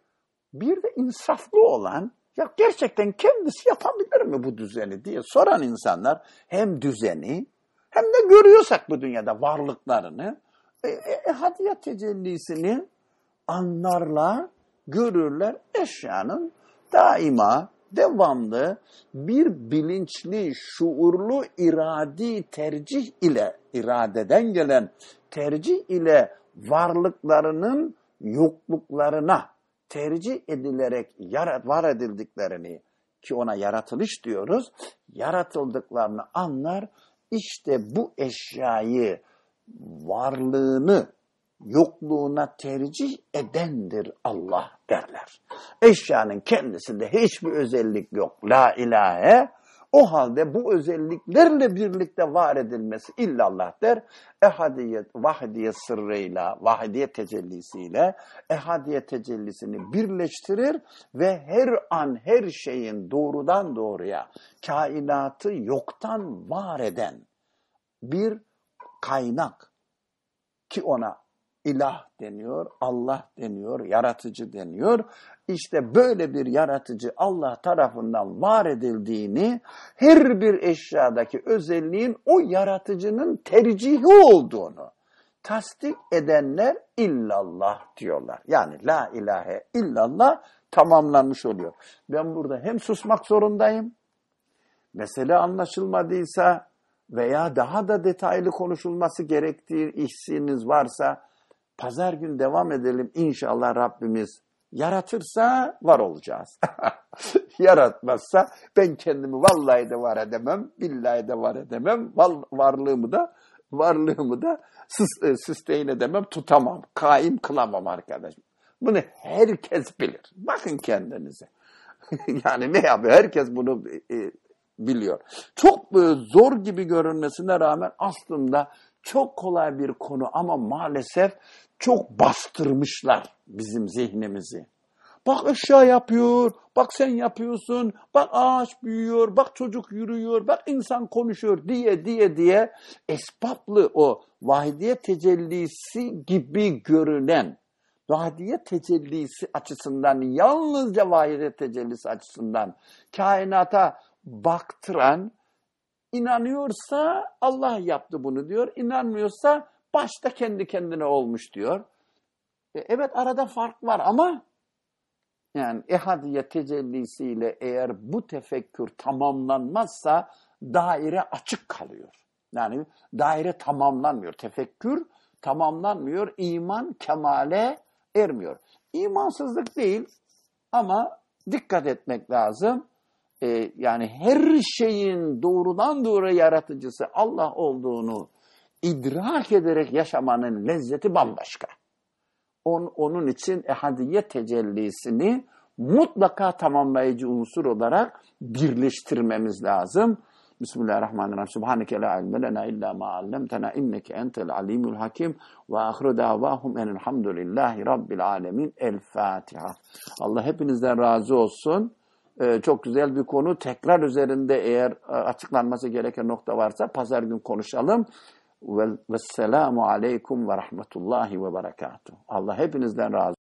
S1: Bir de insaflı olan ya gerçekten kendisi yapabilir mi bu düzeni diye soran insanlar hem düzeni hem de görüyorsak bu dünyada varlıklarını e, e, e hadiyat tecellisini anlarlar, görürler eşyanın daima devamlı bir bilinçli, şuurlu iradi tercih ile, iradeden gelen tercih ile varlıklarının yokluklarına tercih edilerek var edildiklerini ki ona yaratılış diyoruz, yaratıldıklarını anlar, İşte bu eşyayı, varlığını yokluğuna tercih edendir Allah derler. Eşyanın kendisinde hiçbir özellik yok. La ilahe o halde bu özelliklerle birlikte var edilmesi illallah der. Ehadiyet, vahdiye sırrıyla, vahdiye tecellisiyle ehadiye tecellisini birleştirir ve her an her şeyin doğrudan doğruya kainatı yoktan var eden bir kaynak ki ona ilah deniyor, Allah deniyor, yaratıcı deniyor. İşte böyle bir yaratıcı Allah tarafından var edildiğini, her bir eşyadaki özelliğin o yaratıcının tercihi olduğunu tasdik edenler illallah diyorlar. Yani la ilahe illallah tamamlanmış oluyor. Ben burada hem susmak zorundayım, mesele anlaşılmadıysa veya daha da detaylı konuşulması gerektiği hissiniz varsa Pazar gün devam edelim inşallah Rabbimiz. Yaratırsa var olacağız. Yaratmazsa ben kendimi vallahi de var edemem, billahi de var edemem, varlığımı da varlığımı da e, süsteyin edemem, tutamam, kaim kılamam arkadaşım Bunu herkes bilir. Bakın kendinize. yani ne yapıyor? Herkes bunu e, e, biliyor. Çok e, zor gibi görünmesine rağmen aslında çok kolay bir konu ama maalesef çok bastırmışlar bizim zihnimizi. Bak eşya yapıyor, bak sen yapıyorsun, bak ağaç büyüyor, bak çocuk yürüyor, bak insan konuşuyor diye diye diye esbaplı o vahdiye tecellisi gibi görünen, vahdiye tecellisi açısından, yalnızca vahdiye tecellisi açısından kainata baktıran inanıyorsa Allah yaptı bunu diyor. İnanmıyorsa başta kendi kendine olmuş diyor. E, evet arada fark var ama yani ehadiye tecellisiyle eğer bu tefekkür tamamlanmazsa daire açık kalıyor. Yani daire tamamlanmıyor. Tefekkür tamamlanmıyor. İman kemale ermiyor. İmansızlık değil ama dikkat etmek lazım e, yani her şeyin doğrudan doğru yaratıcısı Allah olduğunu idrak ederek yaşamanın lezzeti bambaşka. On, onun için ehadiyet tecellisini mutlaka tamamlayıcı unsur olarak birleştirmemiz lazım. Bismillahirrahmanirrahim. Subhaneke la ilme lena illa ma allamtana inneke entel alimul hakim ve ahiru davahum enelhamdülillahi rabbil alemin. El Fatiha. Allah hepinizden razı olsun. Ee, çok güzel bir konu. Tekrar üzerinde eğer e, açıklanması gereken nokta varsa pazar gün konuşalım. Vesselamu aleykum ve rahmetullahi ve berekatuhu. Allah hepinizden razı